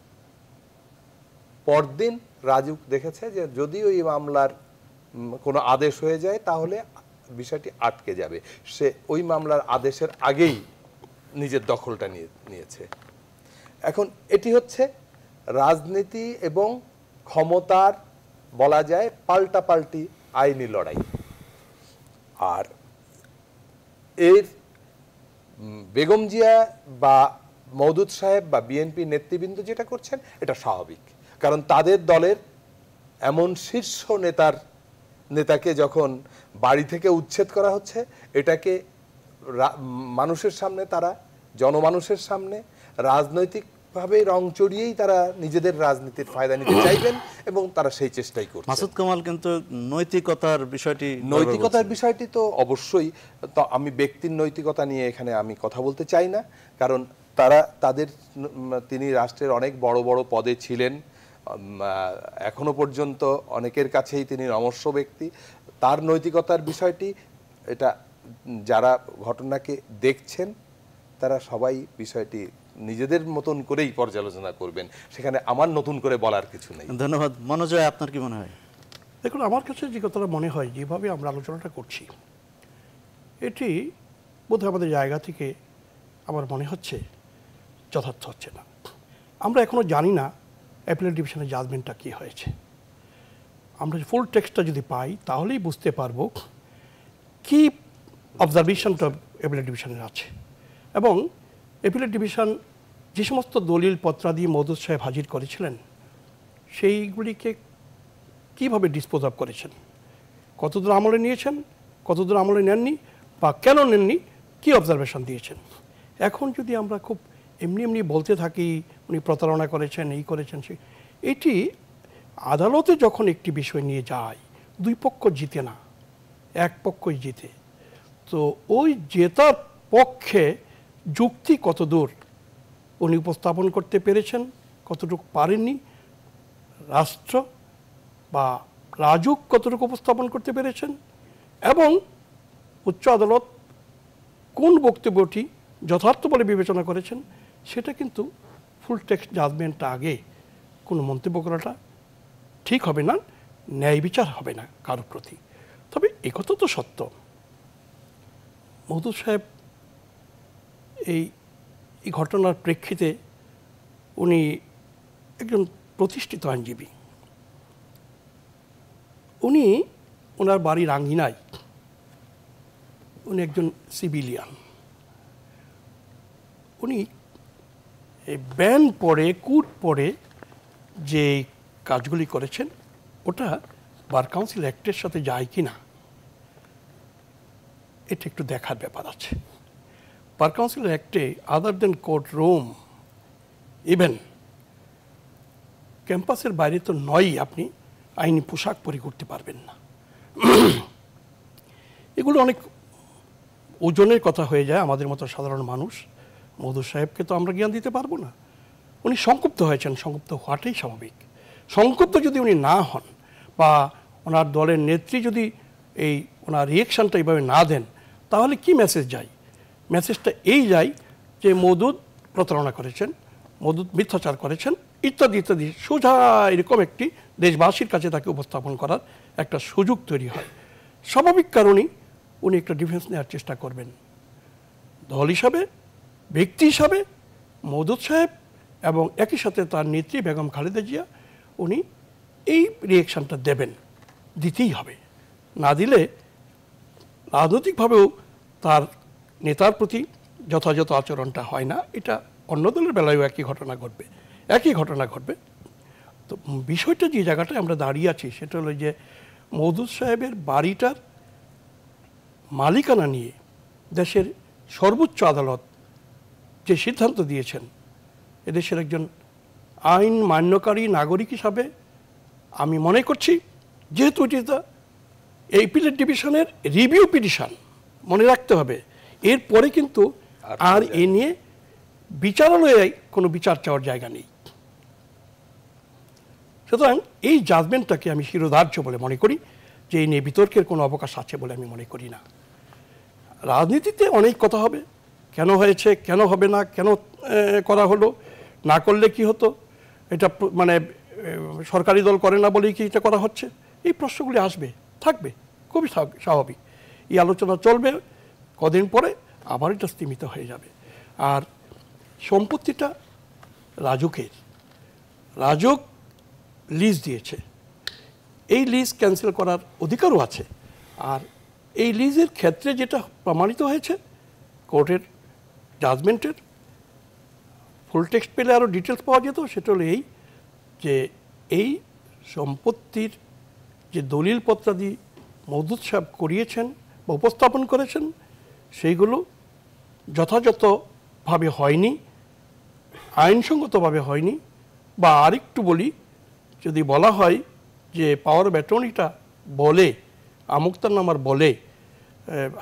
পরদিন রাজু দেখেছে যে যদি ওই মামলার কোনো আদেশ হয়ে যায় তাহলে বিষয়টি আটকে যাবে সে ওই মামলার আদেশের আগেই নিজের দখলটা নিয়ে নিয়েছে এখন এটি হচ্ছে রাজনীতি এবং ক্ষমতার বলা যায় পাল্টাপাল্টি আইনি লড়াই আর এর বেগম জিয়া বা মৌদুদ সাহেব বা বিএনপি নেতৃবৃন্দ যেটা করছেন এটা স্বাভাবিক কারণ তাদের দলের এমন শীর্ষ নেতার নেতাকে যখন বাড়ি থেকে উচ্ছেদ করা হচ্ছে এটাকে মানুষের সামনে তারা জনমানুষের সামনে রাজনৈতিকভাবে রং চড়িয়েই তারা নিজেদের রাজনীতির ফায়দা নিতে চাইবেন এবং তারা সেই চেষ্টাই করছে মাসুদ কামাল কিন্তু নৈতিকতার বিষয়টি নৈতিকতার বিষয়টি তো অবশ্যই তো আমি ব্যক্তির নৈতিকতা নিয়ে এখানে আমি কথা বলতে চাই না কারণ তারা তাদের তিনি রাষ্ট্রের অনেক বড় বড় পদে ছিলেন এখনো পর্যন্ত অনেকের কাছেই তিনি নমস্য ব্যক্তি তার নৈতিকতার বিষয়টি এটা যারা ঘটনাকে দেখছেন তারা সবাই বিষয়টি নিজেদের মতন করেই পর্যালোচনা করবেন সেখানে আমার নতুন করে বলার কিছু নেই ধন্যবাদ মনোজয় আপনার কি মনে হয় দেখুন আমার কাছে যে কথাটা মনে হয় যেভাবে আমরা আলোচনাটা করছি এটি বোধহয় আমাদের জায়গা থেকে আমার মনে হচ্ছে যথার্থ হচ্ছে না আমরা এখনও জানি না অ্যাপিলেট ডিভিশনের জাজমেন্টটা কী হয়েছে আমরা ফুল টেক্সটটা যদি পাই তাহলেই বুঝতে পারবো কি অবজারভেশনটা অ্যাপিলেট ডিভিশনের আছে এবং এপিলেট ডিভিশন যে সমস্ত দলিল পত্রাদি মদুদ সাহেব হাজির করেছিলেন সেইগুলিকে কিভাবে ডিসপোজ অফ করেছেন কতদূর আমলে নিয়েছেন কতদূর আমলে নেননি বা কেন নেননি কি অবজারভেশন দিয়েছেন এখন যদি আমরা খুব এমনি এমনি বলতে থাকি উনি প্রতারণা করেছেন এই করেছেন সে এটি আদালতে যখন একটি বিষয় নিয়ে যায় দুই পক্ষ জিতে না এক পক্ষই জিতে তো ওই জেতার পক্ষে যুক্তি কত দূর উনি উপস্থাপন করতে পেরেছেন কতটুকু পারেননি রাষ্ট্র বা রাজুক কতটুকু উপস্থাপন করতে পেরেছেন এবং উচ্চ আদালত কোন বক্তব্যটি যথার্থ বলে বিবেচনা করেছেন সেটা কিন্তু ফুল টেক্সট জাজমেন্টটা আগে কোনো মন্তব্য করাটা ঠিক হবে না ন্যায় বিচার হবে না কারোর প্রতি তবে একথা তো সত্য মধু সাহেব এই এই ঘটনার প্রেক্ষিতে উনি একজন প্রতিষ্ঠিত আইনজীবী উনি ওনার বাড়ির আঙ্গিনায় উনি একজন সিভিলিয়ান উনি এই ব্যান পরে কুট পরে যে কাজগুলি করেছেন ওটা বার কাউন্সিল অ্যাক্টের সাথে যায় কি না এটা একটু দেখার ব্যাপার আছে পার কাউন্সিলের অ্যাক্টে other than than courtroom, even ক্যাম্পাসের বাইরে তো নয়ই আপনি আইনি পোশাক পরি করতে পারবেন না এগুলো অনেক ওজনের কথা হয়ে যায় আমাদের মতো সাধারণ মানুষ মধু সাহেবকে তো আমরা জ্ঞান দিতে পারবো না উনি সংক্ষুপ্ত হয়েছেন সংক্ষুব্ধ হওয়াটাই স্বাভাবিক সংক্ষুব্ধ যদি উনি না হন বা ওনার দলের নেত্রী যদি এই ওনার রিয়েকশনটা এইভাবে না দেন তাহলে কি মেসেজ যায় মেসেজটা এই যায় যে মদুদ প্রতারণা করেছেন মদুদ মিথ্যাচার করেছেন ইত্যাদি ইত্যাদি সোজা এরকম একটি দেশবাসীর কাছে তাকে উপস্থাপন করার একটা সুযোগ তৈরি হয় স্বাভাবিক কারণেই উনি একটা ডিফেন্স নেওয়ার চেষ্টা করবেন দল হিসাবে ব্যক্তি হিসাবে মদুদ সাহেব এবং একই সাথে তার নেত্রী বেগম খালেদা জিয়া উনি এই রিয়েকশানটা দেবেন দিতেই হবে না দিলে রাজনৈতিকভাবেও তার নেতার প্রতি যথাযথ আচরণটা হয় না এটা অন্য দলের বেলায়ও একই ঘটনা ঘটবে একই ঘটনা ঘটবে তো বিষয়টা যে জায়গাটায় আমরা দাঁড়িয়ে আছি সেটা হলো যে মৌদুদ সাহেবের বাড়িটার মালিকানা নিয়ে দেশের সর্বোচ্চ আদালত যে সিদ্ধান্ত দিয়েছেন এদেশের একজন আইন মান্যকারী নাগরিক হিসাবে আমি মনে করছি যেহেতু এটি এই পিলেট ডিভিশনের রিভিউ পিটিশন মনে রাখতে হবে এরপরে কিন্তু আর এ নিয়ে বিচারালয়ে কোনো বিচার চাওয়ার জায়গা নেই সুতরাং এই জাজমেন্টটাকে আমি শিরোধার্য বলে মনে করি যে এই নিয়ে বিতর্কের কোনো অবকাশ আছে বলে আমি মনে করি না রাজনীতিতে অনেক কথা হবে কেন হয়েছে কেন হবে না কেন করা হলো না করলে কি হতো এটা মানে সরকারি দল করে না বলেই কি এটা করা হচ্ছে এই প্রশ্নগুলি আসবে থাকবে খুবই স্বাভাবিক এই আলোচনা চলবে কদিন পরে আবার এটা স্তীমিত হয়ে যাবে আর সম্পত্তিটা রাজুকের রাজুক লিজ দিয়েছে এই লিজ ক্যান্সেল করার অধিকারও আছে আর এই লিজের ক্ষেত্রে যেটা প্রমাণিত হয়েছে কোর্টের জাজমেন্টের ফুল টেক্সট পেলে আরও ডিটেলস পাওয়া যেত সেটা হলো এই যে এই সম্পত্তির যে দলিলপত্রাদি মওদুদ সাহেব করিয়েছেন বা উপস্থাপন করেছেন সেইগুলো যথাযথভাবে হয়নি আইনসঙ্গতভাবে হয়নি বা আরেকটু বলি যদি বলা হয় যে পাওয়ার ব্যাটনিটা বলে আমুক্তার নামার বলে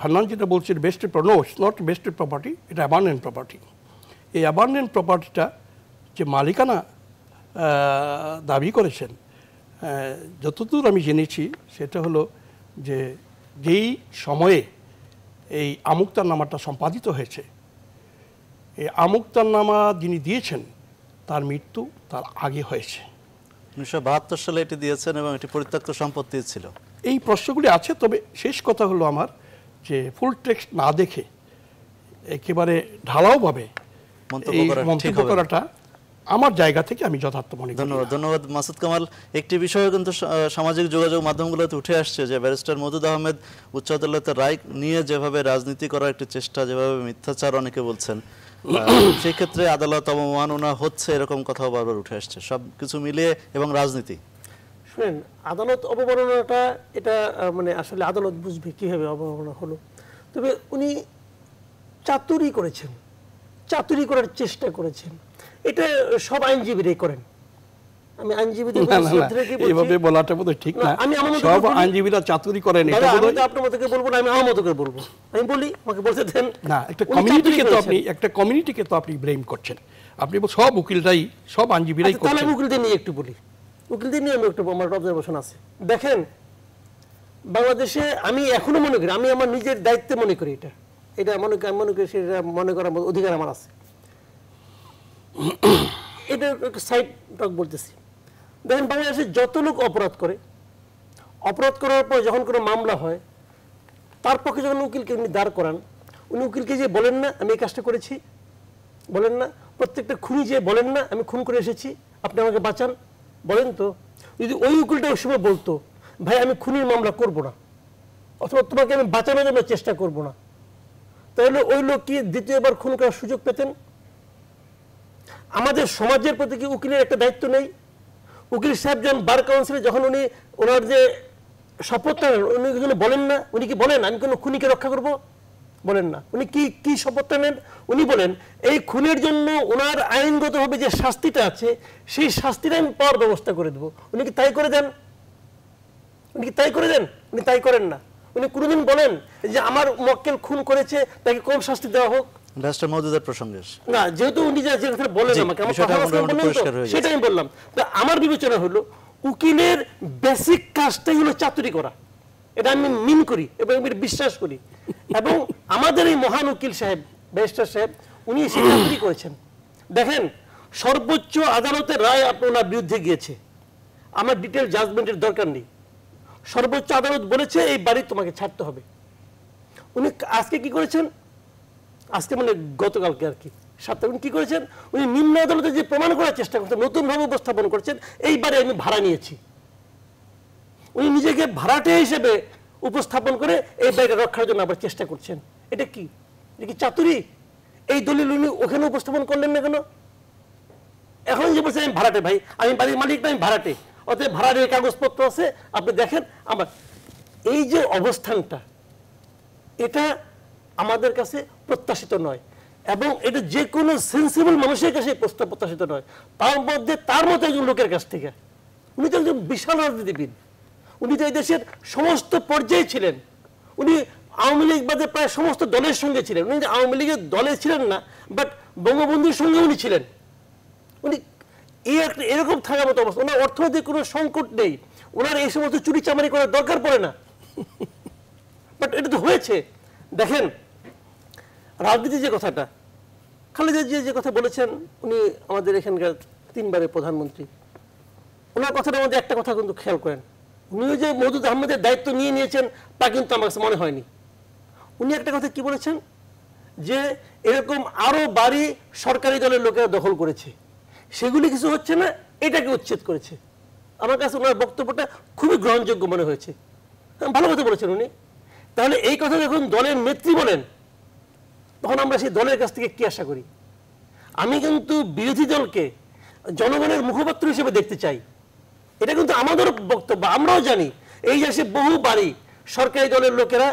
হান্নান যেটা বলছে vest no it's not vest property এটা অ্যাবান্ডেন্ট প্রপার্টি এই অ্যাবান্ডেন্ট প্রপার্টিটা যে মালিকানা দাবি করেছেন যতদূর আমি জেনেছি সেটা হলো যে যেই সময়ে এই আমুক্তার নামাটা সম্পাদিত হয়েছে এই আমুক্তার নামা যিনি দিয়েছেন তার মৃত্যু তার আগে হয়েছে উনিশশো বাহাত্তর সালে এটি দিয়েছেন এবং এটি পরিত্যক্ত সম্পত্তি ছিল এই প্রশ্নগুলি আছে তবে শেষ কথা হলো আমার যে ফুল টেক্সট না দেখে একেবারে ঢালাওভাবে মন্তব্য করাটা আমার জায়গা থেকে আমি যথার্থ মনে ধন্যবাদ ধন্যবাদ মাসুদ কামাল একটি বিষয় কিন্তু সামাজিক যোগাযোগ মাধ্যমগুলোতে উঠে আসছে যে ব্যারিস্টার মজুদ আহমেদ উচ্চ আদালতের রায় নিয়ে যেভাবে রাজনীতি করার একটি চেষ্টা যেভাবে মিথ্যাচার অনেকে বলছেন সেক্ষেত্রে আদালত অবমাননা হচ্ছে এরকম কথাও বারবার উঠে আসছে সব কিছু মিলিয়ে এবং রাজনীতি শুনেন আদালত অবমাননাটা এটা মানে আসলে আদালত বুঝবে কীভাবে অবমাননা হলো তবে উনি চাতুরি করেছেন চাতুরি করার চেষ্টা করেছেন এটা সব আইনজীবীরাই করেন দেখেন বাংলাদেশে আমি এখনো মনে করি আমি আমার নিজের দায়িত্বে মনে করি এটা এটা মনে মনে করি সেটা মনে করার অধিকার আমার আছে এটা সাইড টক বলতেছি দেখেন বাংলাদেশে যত লোক অপরাধ করে অপরাধ করার পর যখন কোনো মামলা হয় তার পক্ষে যখন উকিলকে উনি দাঁড় করান উনি উকিলকে যে বলেন না আমি এই কাজটা করেছি বলেন না প্রত্যেকটা খুনি যে বলেন না আমি খুন করে এসেছি আপনি আমাকে বাঁচান বলেন তো যদি ওই উকিলটা ওই সময় বলতো ভাই আমি খুনির মামলা করব না অথবা তোমাকে আমি বাঁচানোর জন্য চেষ্টা করব না তাহলে ওই লোক কি দ্বিতীয়বার খুন করার সুযোগ পেতেন আমাদের সমাজের প্রতি কি উকিলের একটা দায়িত্ব নেই উকিল সাহেব যখন বার কাউন্সিলে যখন উনি ওনার যে শপথ উনি কোনো বলেন না উনি কি বলেন আমি কোনো খুনিকে রক্ষা করব বলেন না উনি কি কি শপথ নেন উনি বলেন এই খুনের জন্য ওনার আইনগতভাবে যে শাস্তিটা আছে সেই শাস্তিটা আমি পাওয়ার ব্যবস্থা করে দেবো উনি কি তাই করে দেন উনি কি তাই করে দেন উনি তাই করেন না উনি কোনোদিন বলেন যে আমার মক্কেল খুন করেছে তাকে কম শাস্তি দেওয়া হোক ব্যারিস্টার মওদুদার প্রসঙ্গে না যেহেতু উনি যে কথা বলেন আমাকে আমার কথা আমি বললাম আমার বিবেচনা হলো উকিলের বেসিক কাজটাই হলো চাতুরি করা এটা আমি মিন করি এবং আমি বিশ্বাস করি এবং আমাদের এই মহান উকিল সাহেব ব্যারিস্টার সাহেব উনি চাকরি করেছেন দেখেন সর্বোচ্চ আদালতের রায় আপনার বিরুদ্ধে গিয়েছে আমার ডিটেল জাজমেন্টের দরকার নেই সর্বোচ্চ আদালত বলেছে এই বাড়ি তোমাকে ছাড়তে হবে উনি আজকে কি করেছেন আজকে মানে গতকালকে আর কি সাতটা কি করেছেন উনি নিম্ন আদালতে যে প্রমাণ করার চেষ্টা করছেন নতুনভাবে উপস্থাপন করছেন এইবারে আমি ভাড়া নিয়েছি উনি নিজেকে ভাড়াটে হিসেবে উপস্থাপন করে এই বাড়িটা রক্ষার জন্য আবার চেষ্টা করছেন এটা কি এটা কি চাতুরি এই দলিল উনি ওখানে উপস্থাপন করলেন না কেন এখন যে বলছে আমি ভাড়াটে ভাই আমি বাড়ির মালিক না আমি ভাড়াটে অতএব ভাড়াটের কাগজপত্র আছে আপনি দেখেন আমার এই যে অবস্থানটা এটা আমাদের কাছে প্রত্যাশিত নয় এবং এটা যে কোনো সেন্সিবল মানুষের কাছে প্রস্তাব প্রত্যাশিত নয় তার মধ্যে তার মতো একজন লোকের কাছ থেকে উনি তো একজন বিশাল রাজনীতিবিদ উনি তো এই দেশের সমস্ত পর্যায়ে ছিলেন উনি আওয়ামী লীগ বাদে প্রায় সমস্ত দলের সঙ্গে ছিলেন উনি আওয়ামী লীগের দলে ছিলেন না বাট বঙ্গবন্ধুর সঙ্গে উনি ছিলেন উনি এই একটা এরকম থাকার মতো অবস্থা ওনার অর্থনৈতিক কোনো সংকট নেই ওনার এই সমস্ত চুরি চামারি করার দরকার পড়ে না বাট এটা তো হয়েছে দেখেন রাজনীতি যে কথাটা খালেদা জিয়া যে কথা বলেছেন উনি আমাদের এখানকার তিনবারের প্রধানমন্ত্রী ওনার কথাটা আমাদের একটা কথা কিন্তু খেয়াল করেন উনিও যে মজুদ আহমেদের দায়িত্ব নিয়ে নিয়েছেন তা কিন্তু আমার কাছে মনে হয়নি উনি একটা কথা কি বলেছেন যে এরকম আরও বাড়ি সরকারি দলের লোকেরা দখল করেছে সেগুলি কিছু হচ্ছে না এটাকে উচ্ছেদ করেছে আমার কাছে ওনার বক্তব্যটা খুবই গ্রহণযোগ্য মনে হয়েছে ভালো কথা বলেছেন উনি তাহলে এই কথা যখন দলের নেত্রী বলেন তখন আমরা সেই দলের কাছ থেকে কি আশা করি আমি কিন্তু বিরোধী দলকে জনগণের মুখপাত্র হিসেবে দেখতে চাই এটা কিন্তু আমাদের বক্তব্য আমরাও জানি এই দেশে বহু বাড়ি সরকারি দলের লোকেরা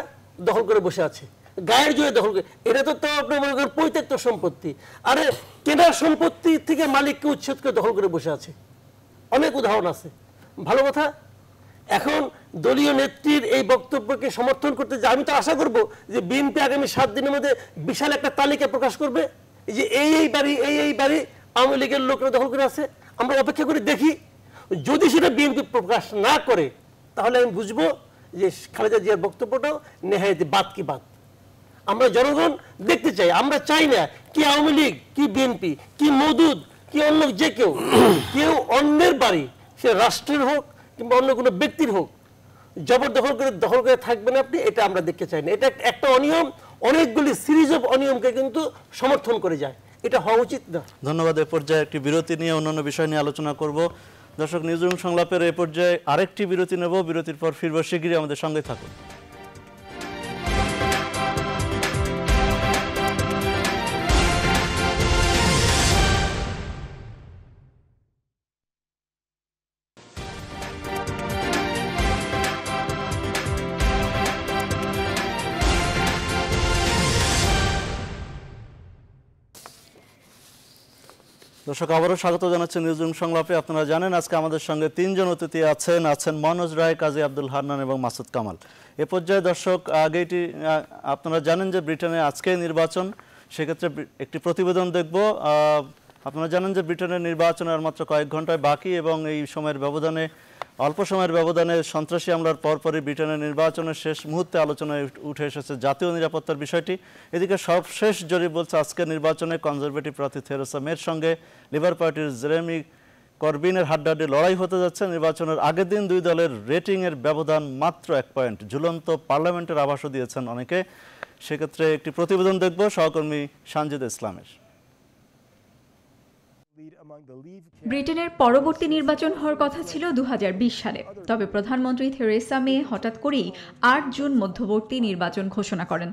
দখল করে বসে আছে গায়ের জোরে দখল করে এটা তো তো আপনার মনে করেন পরিত্যক্ত সম্পত্তি আরে কেনার সম্পত্তি থেকে মালিককে উচ্ছেদ করে দখল করে বসে আছে অনেক উদাহরণ আছে ভালো কথা এখন দলীয় নেত্রীর এই বক্তব্যকে সমর্থন করতে যে আমি তো আশা করব যে বিএনপি আগামী সাত দিনের মধ্যে বিশাল একটা তালিকা প্রকাশ করবে যে এই এই বাড়ি এই এই বাড়ি আওয়ামী লীগের লোকরা দখল করে আছে আমরা অপেক্ষা করে দেখি যদি সেটা বিএনপি প্রকাশ না করে তাহলে আমি বুঝবো যে খালেদা জিয়ার বক্তব্যটাও যে বাদ কি বাদ আমরা জনগণ দেখতে চাই আমরা চাই না কি আওয়ামী লীগ কি বিএনপি কি মদুদ কি অন্য যে কেউ কেউ অন্যের বাড়ি সে রাষ্ট্রের হোক কিংবা অন্য কোনো ব্যক্তির হোক জবরদখল করে দখল করে থাকবেন আপনি এটা আমরা দেখতে চাই না এটা একটা অনিয়ম অনেকগুলি সিরিজ অফ অনিয়মকে কিন্তু সমর্থন করে যায় এটা হওয়া উচিত না ধন্যবাদ এ পর্যায়ে একটি বিরতি নিয়ে অন্যান্য বিষয় নিয়ে আলোচনা করব দর্শক নিউজরুম সংলাপের এ পর্যায়ে আরেকটি বিরতি নেব বিরতির পর ফিরব শীঘ্রই আমাদের সঙ্গে থাকুন দর্শক আবারও স্বাগত জানাচ্ছি নিউজ সংলাপে আপনারা জানেন আজকে আমাদের সঙ্গে তিনজন অতিথি আছেন আছেন মনোজ রায় কাজী আব্দুল হান্নান এবং মাসুদ কামাল এ পর্যায়ে দর্শক আগেটি আপনারা জানেন যে ব্রিটেনে আজকে নির্বাচন সেক্ষেত্রে একটি প্রতিবেদন দেখব আপনারা জানেন যে ব্রিটেনের নির্বাচন আর মাত্র কয়েক ঘন্টায় বাকি এবং এই সময়ের ব্যবধানে অল্প সময়ের ব্যবধানে সন্ত্রাসী হামলার পরপরই ব্রিটেনের নির্বাচনের শেষ মুহূর্তে আলোচনায় উঠে এসেছে জাতীয় নিরাপত্তার বিষয়টি এদিকে সবশেষ জরিপ বলছে আজকের নির্বাচনে কনজারভেটিভ প্রার্থী থেরোসা মের সঙ্গে লিবার পার্টির জেরেমি করবিনের হাড্ডাহাড্ডি লড়াই হতে যাচ্ছে নির্বাচনের আগের দিন দুই দলের রেটিংয়ের ব্যবধান মাত্র এক পয়েন্ট ঝুলন্ত পার্লামেন্টের আভাসও দিয়েছেন অনেকে সেক্ষেত্রে একটি প্রতিবেদন দেখব সহকর্মী সানজিদ ইসলামের ব্রিটেনের পরবর্তী নির্বাচন হওয়ার কথা ছিল দু সালে তবে প্রধানমন্ত্রী থেরেসা মে হঠাৎ করেই আট জুন মধ্যবর্তী নির্বাচন ঘোষণা করেন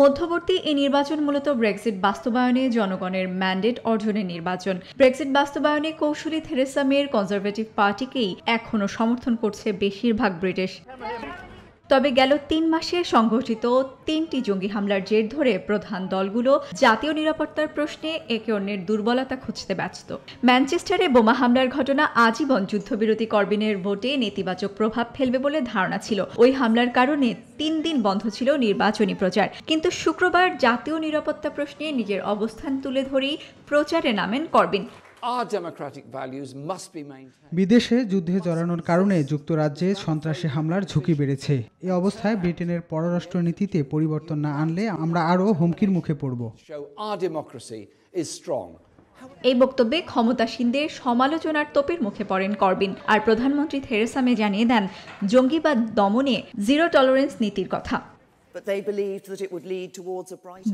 মধ্যবর্তী এই নির্বাচন মূলত ব্রেক্সিট বাস্তবায়নে জনগণের ম্যান্ডেট অর্জনের নির্বাচন ব্রেক্সিট বাস্তবায়নে কৌশলী থেরেসা মেয়ের কনজারভেটিভ পার্টিকেই এখনও সমর্থন করছে বেশিরভাগ ব্রিটিশ তবে গেল তিন মাসে সংঘটিত তিনটি জঙ্গি হামলার জের ধরে প্রধান দলগুলো জাতীয় নিরাপত্তার প্রশ্নে একে অন্যের দুর্বলতা খুঁজতে ব্যস্ত ম্যানচেস্টারে বোমা হামলার ঘটনা আজীবন যুদ্ধবিরতি করবিনের ভোটে নেতিবাচক প্রভাব ফেলবে বলে ধারণা ছিল ওই হামলার কারণে তিন দিন বন্ধ ছিল নির্বাচনী প্রচার কিন্তু শুক্রবার জাতীয় নিরাপত্তা প্রশ্নে নিজের অবস্থান তুলে ধরেই প্রচারে নামেন করবিন বিদেশে যুদ্ধে জড়ানোর কারণে যুক্তরাজ্যে সন্ত্রাসী হামলার ঝুঁকি বেড়েছে এ অবস্থায় ব্রিটেনের পররাষ্ট্র নীতিতে পরিবর্তন না আনলে আমরা আরও হুমকির মুখে পড়ব এই বক্তব্যে ক্ষমতাসীনদের সমালোচনার তোপের মুখে পড়েন করবিন আর প্রধানমন্ত্রী থেরেসা মে জানিয়ে দেন জঙ্গিবাদ দমনে জিরো টলারেন্স নীতির কথা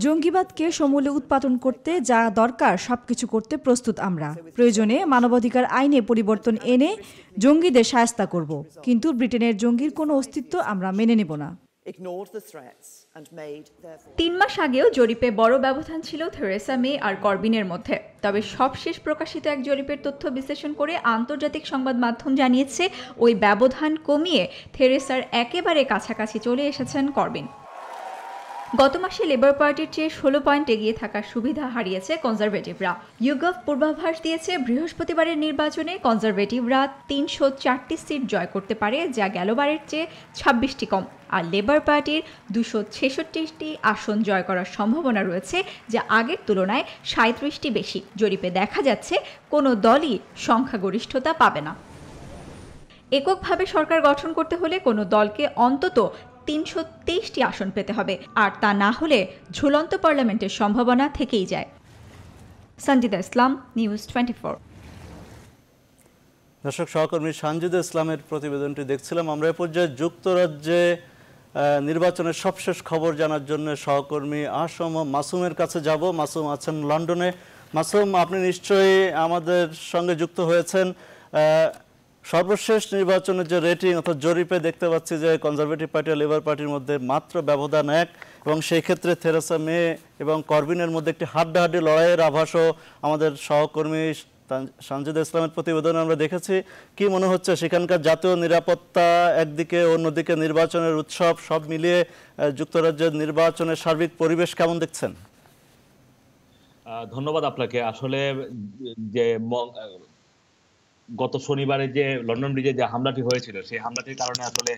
জঙ্গিবাদকে সমূলে উৎপাদন করতে যা দরকার সবকিছু করতে প্রস্তুত আমরা প্রয়োজনে মানবাধিকার আইনে পরিবর্তন এনে জঙ্গিদের সায়স্তা করব কিন্তু ব্রিটেনের জঙ্গির কোনো অস্তিত্ব আমরা মেনে নেব না তিন মাস আগেও জরিপে বড় ব্যবধান ছিল থেরেসা মে আর করবিনের মধ্যে তবে সবশেষ প্রকাশিত এক জরিপের তথ্য বিশ্লেষণ করে আন্তর্জাতিক সংবাদ মাধ্যম জানিয়েছে ওই ব্যবধান কমিয়ে থেরেসার একেবারে কাছাকাছি চলে এসেছেন করবিন গত মাসে লেবার পার্টির চেয়ে ষোলো পয়েন্ট এগিয়ে থাকার সুবিধা হারিয়েছে কনজারভেটিভরা ইউগভ পূর্বাভাস দিয়েছে বৃহস্পতিবারের নির্বাচনে কনজারভেটিভরা তিনশো চারটি সিট জয় করতে পারে যা গেলবারের চেয়ে ছাব্বিশটি কম আর লেবার পার্টির দুশো ছেষট্টিটি আসন জয় করার সম্ভাবনা রয়েছে যা আগের তুলনায় সাঁত্রিশটি বেশি জরিপে দেখা যাচ্ছে কোনো দলই সংখ্যাগরিষ্ঠতা পাবে না এককভাবে সরকার গঠন করতে হলে কোনো দলকে অন্তত তিনশো তেইশটি আসন পেতে হবে আর তা না হলে ঝুলন্ত পার্লামেন্টের সম্ভাবনা থেকেই যায় Sanjida Islam news twenty four দর্শক সহকর্মী সঞ্জিদা ইসলামের প্রতিবেদনটি দেখছিলাম আমরা এ পর্যায়ে যুক্তরাজ্যে নির্বাচনের সবশেষ খবর জানার জন্য সহকর্মী আসম মাসুমের কাছে যাব মাসুম আছেন লন্ডনে মাসুম আপনি নিশ্চয়ই আমাদের সঙ্গে যুক্ত হয়েছেন সর্বশেষ নির্বাচনের যে রেটিং অর্থাৎ জরিপে দেখতে পাচ্ছি যে কনজারভেটিভ পার্টি আর লেবার পার্টির মধ্যে মাত্র ব্যবধান এক এবং সেই ক্ষেত্রে থেরেসা মে এবং করবিনের মধ্যে একটি হাড্ডাহাড্ডি লড়াইয়ের আভাসও আমাদের সহকর্মী সানজিদ ইসলামের প্রতিবেদনে আমরা দেখেছি কি মনে হচ্ছে সেখানকার জাতীয় নিরাপত্তা একদিকে অন্যদিকে নির্বাচনের উৎসব সব মিলিয়ে যুক্তরাজ্যের নির্বাচনের সার্বিক পরিবেশ কেমন দেখছেন ধন্যবাদ আপনাকে আসলে যে গত শনিবারে যে লন্ডন ব্রিজে যে হামলাটি হয়েছিল সেই হামলাটির কারণে আসলে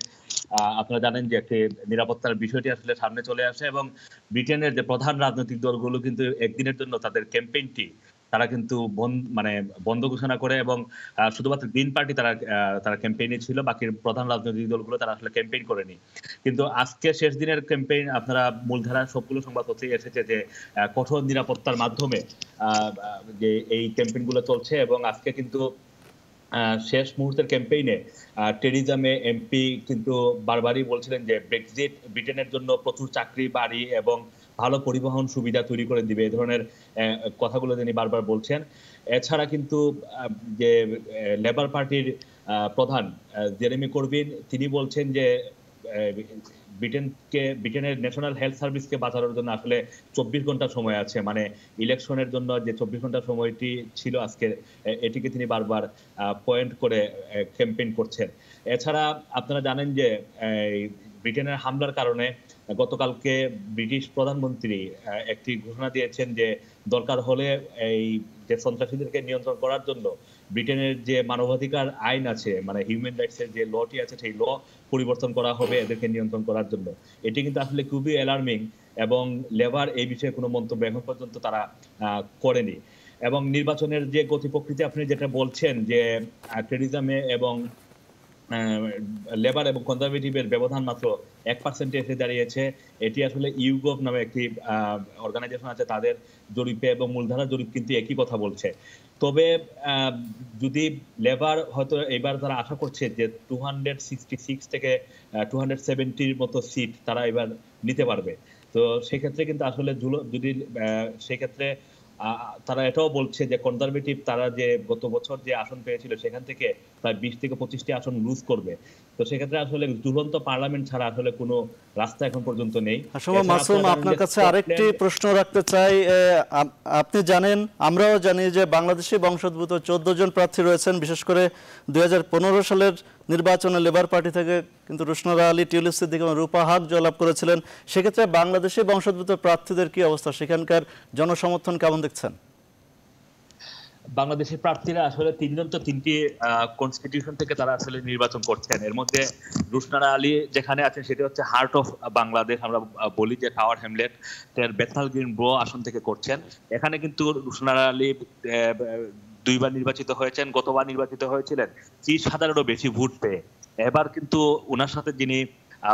আপনারা জানেন যে একটি নিরাপত্তার বিষয়টি আসলে সামনে চলে আসে এবং ব্রিটেনের যে প্রধান রাজনৈতিক দলগুলো কিন্তু একদিনের জন্য তাদের ক্যাম্পেইনটি তারা কিন্তু মানে বন্ধ ঘোষণা করে এবং শুধুমাত্র গ্রিন পার্টি তারা তারা ক্যাম্পেইনে ছিল বাকি প্রধান রাজনৈতিক দলগুলো তারা আসলে ক্যাম্পেইন করেনি কিন্তু আজকে শেষ দিনের ক্যাম্পেইন আপনারা মূলধারা সবগুলো সংবাদপত্রে এসেছে যে কঠোর নিরাপত্তার মাধ্যমে যে এই ক্যাম্পেইনগুলো চলছে এবং আজকে কিন্তু শেষ মুহূর্তের ক্যাম্পেইনে টেরিজা মে এমপি কিন্তু বারবারই বলছিলেন যে ব্রেক্সিট ব্রিটেনের জন্য প্রচুর চাকরি বাড়ি এবং ভালো পরিবহন সুবিধা তৈরি করে দিবে এ ধরনের কথাগুলো তিনি বারবার বলছেন এছাড়া কিন্তু যে লেবার পার্টির প্রধান জেরেমি করবিন তিনি বলছেন যে ব্রিটেনকে ব্রিটেনের ন্যাশনাল হেলথ সার্ভিসকে বাঁচানোর জন্য আসলে চব্বিশ ঘন্টা সময় আছে মানে ইলেকশনের জন্য যে চব্বিশ ঘন্টা সময়টি ছিল আজকে এটিকে তিনি বারবার পয়েন্ট করে ক্যাম্পেইন করছেন এছাড়া আপনারা জানেন যে ব্রিটেনের হামলার কারণে গতকালকে ব্রিটিশ প্রধানমন্ত্রী একটি ঘোষণা দিয়েছেন যে দরকার হলে এই যে সন্ত্রাসীদেরকে নিয়ন্ত্রণ করার জন্য ব্রিটেনের যে মানবাধিকার আইন আছে মানে হিউম্যান রাইটস এর যে লটি আছে সেই ল পরিবর্তন করা হবে এদেরকে নিয়ন্ত্রণ করার জন্য এটি কিন্তু আসলে খুবই অ্যালার্মিং এবং লেবার এই বিষয়ে কোনো মন্তব্য এখন পর্যন্ত তারা করেনি এবং নির্বাচনের যে গতি প্রকৃতি আপনি যেটা বলছেন যে ক্রেডিজমে এবং লেবার এবং কনজারভেটিভের ব্যবধান মাত্র এক পার্সেন্টে এসে দাঁড়িয়েছে এটি আসলে ইউগোপ নামে একটি অর্গানাইজেশন আছে তাদের জরিপে এবং মূলধারা জরিপ কিন্তু একই কথা বলছে তবে যদি লেবার হয়তো এবার তারা আশা করছে যে টু হান্ড্রেড সিক্সটি সিক্স থেকে টু হান্ড্রেড মতো সিট তারা এবার নিতে পারবে তো সেক্ষেত্রে কিন্তু আসলে যদি সেক্ষেত্রে তারা এটাও বলছে যে কনজারভেটিভ তারা যে গত বছর যে আসন পেয়েছিল সেখান থেকে প্রায় বিশ থেকে পঁচিশটি আসন লুজ করবে তো সেক্ষেত্রে আসলে দুরন্ত পার্লামেন্ট ছাড়া আসলে কোনো রাস্তা এখন পর্যন্ত নেই মাসুম আপনার কাছে আরেকটি প্রশ্ন রাখতে চাই আপনি জানেন আমরাও জানি যে বাংলাদেশি বংশোদ্ভূত চোদ্দ জন প্রার্থী রয়েছেন বিশেষ করে দুই সালের নির্বাচনে লেবার পার্টি থেকে কিন্তু রুশনারা আলী টিউলিপ সিদ্দিক এবং রূপা হাক জয়লাভ করেছিলেন সেক্ষেত্রে বাংলাদেশি বংশোদ্ভূত প্রার্থীদের কি অবস্থা সেখানকার জনসমর্থন কেমন দেখছেন বাংলাদেশের প্রার্থীরা আসলে তিনজন তো তিনটি কনস্টিটিউশন থেকে তারা আসলে নির্বাচন করছেন এর মধ্যে রুশনারা আলী যেখানে আছেন সেটি হচ্ছে হার্ট অফ বাংলাদেশ আমরা বলি যে টাওয়ার হ্যামলেট তার বেথাল গ্রিন ব্রো আসন থেকে করছেন এখানে কিন্তু রুশনারা আলী দুইবার নির্বাচিত হয়েছেন গতবার নির্বাচিত হয়েছিলেন ত্রিশ হাজারেরও বেশি ভোট পেয়ে এবার কিন্তু ওনার সাথে যিনি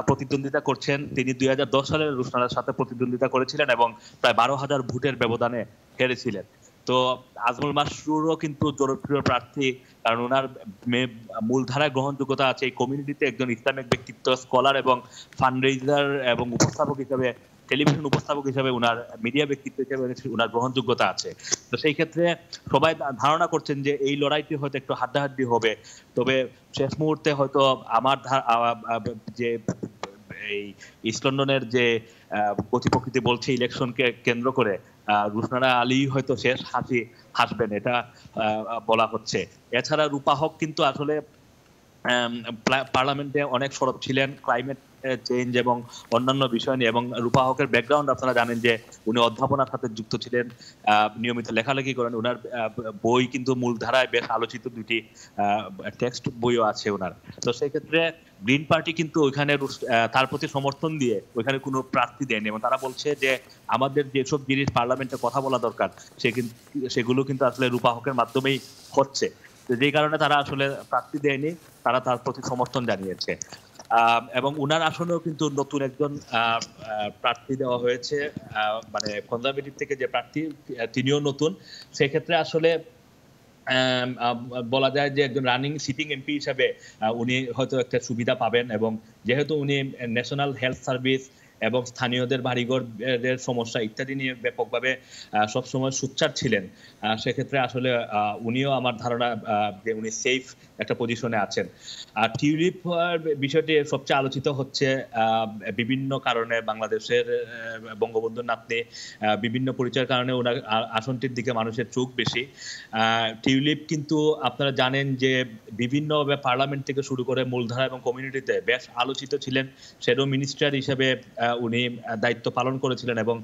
প্রতিদ্বন্দ্বিতা করছেন তিনি দুই হাজার দশ সালে রুশনারার সাথে প্রতিদ্বন্দ্বিতা করেছিলেন এবং প্রায় বারো হাজার ভোটের ব্যবধানে হেরেছিলেন তো আজমল মাসরুরও কিন্তু জনপ্রিয় প্রার্থী কারণ ওনার মূলধারা গ্রহণযোগ্যতা আছে এই কমিউনিটিতে একজন ইসলামিক ব্যক্তিত্ব স্কলার এবং ফান্ডরেজার এবং উপস্থাপক হিসাবে টেলিভিশন উপস্থাপক হিসাবে ওনার মিডিয়া ব্যক্তিত্ব হিসাবে ওনার গ্রহণযোগ্যতা আছে তো সেই ক্ষেত্রে সবাই ধারণা করছেন যে এই লড়াইটি হয়তো একটু হাড্ডাহাড্ডি হবে তবে শেষ মুহূর্তে হয়তো আমার যে এই ইস্ট লন্ডনের যে প্রতিপক্ষিতে বলছে ইলেকশনকে কেন্দ্র করে রুশনারা আলী হয়তো শেষ হাসি হাসবেন এটা বলা হচ্ছে এছাড়া রূপা হক কিন্তু আসলে পার্লামেন্টে অনেক সরব ছিলেন ক্লাইমেট চেঞ্জ এবং অন্যান্য বিষয় নিয়ে এবং রূপা হকের ব্যাকগ্রাউন্ড আপনারা জানেন যে উনি অধ্যাপনার সাথে যুক্ত ছিলেন নিয়মিত লেখালেখি করেন ওনার বই কিন্তু মূল ধারায় বেশ আলোচিত দুটি টেক্সট বইও আছে ওনার তো সেই ক্ষেত্রে গ্রিন পার্টি কিন্তু ওইখানে তার প্রতি সমর্থন দিয়ে ওইখানে কোনো প্রার্থী দেয়নি এবং তারা বলছে যে আমাদের যেসব জিনিস পার্লামেন্টে কথা বলা দরকার সে কিন্তু সেগুলো কিন্তু আসলে রূপা হকের মাধ্যমেই হচ্ছে যে কারণে তারা আসলে প্রার্থী দেয়নি তারা তার প্রতি সমর্থন জানিয়েছে এবং উনার আসনেও কিন্তু নতুন একজন প্রার্থী দেওয়া হয়েছে মানে কনজারভেটিভ থেকে যে প্রার্থী তিনিও নতুন সেক্ষেত্রে আসলে বলা যায় যে একজন রানিং সিটিং এমপি হিসাবে উনি হয়তো একটা সুবিধা পাবেন এবং যেহেতু উনি ন্যাশনাল হেলথ সার্ভিস এবং স্থানীয়দের বাড়িঘরের সমস্যা ইত্যাদি নিয়ে ব্যাপকভাবে সবসময় সুচ্চার ছিলেন সেক্ষেত্রে আসলে উনিও আমার ধারণা যে উনি সেফ একটা পজিশনে আছেন আর টিউলিপ হওয়ার বিষয়টি সবচেয়ে আলোচিত হচ্ছে বিভিন্ন কারণে বাংলাদেশের বঙ্গবন্ধুর নাতনি বিভিন্ন পরিচয়ের কারণে ওনার আসনটির দিকে মানুষের চোখ বেশি টিউলিপ কিন্তু আপনারা জানেন যে বিভিন্ন পার্লামেন্ট থেকে শুরু করে মূলধারা এবং কমিউনিটিতে বেশ আলোচিত ছিলেন সেরো মিনিস্টার হিসেবে উনি দায়িত্ব পালন করেছিলেন এবং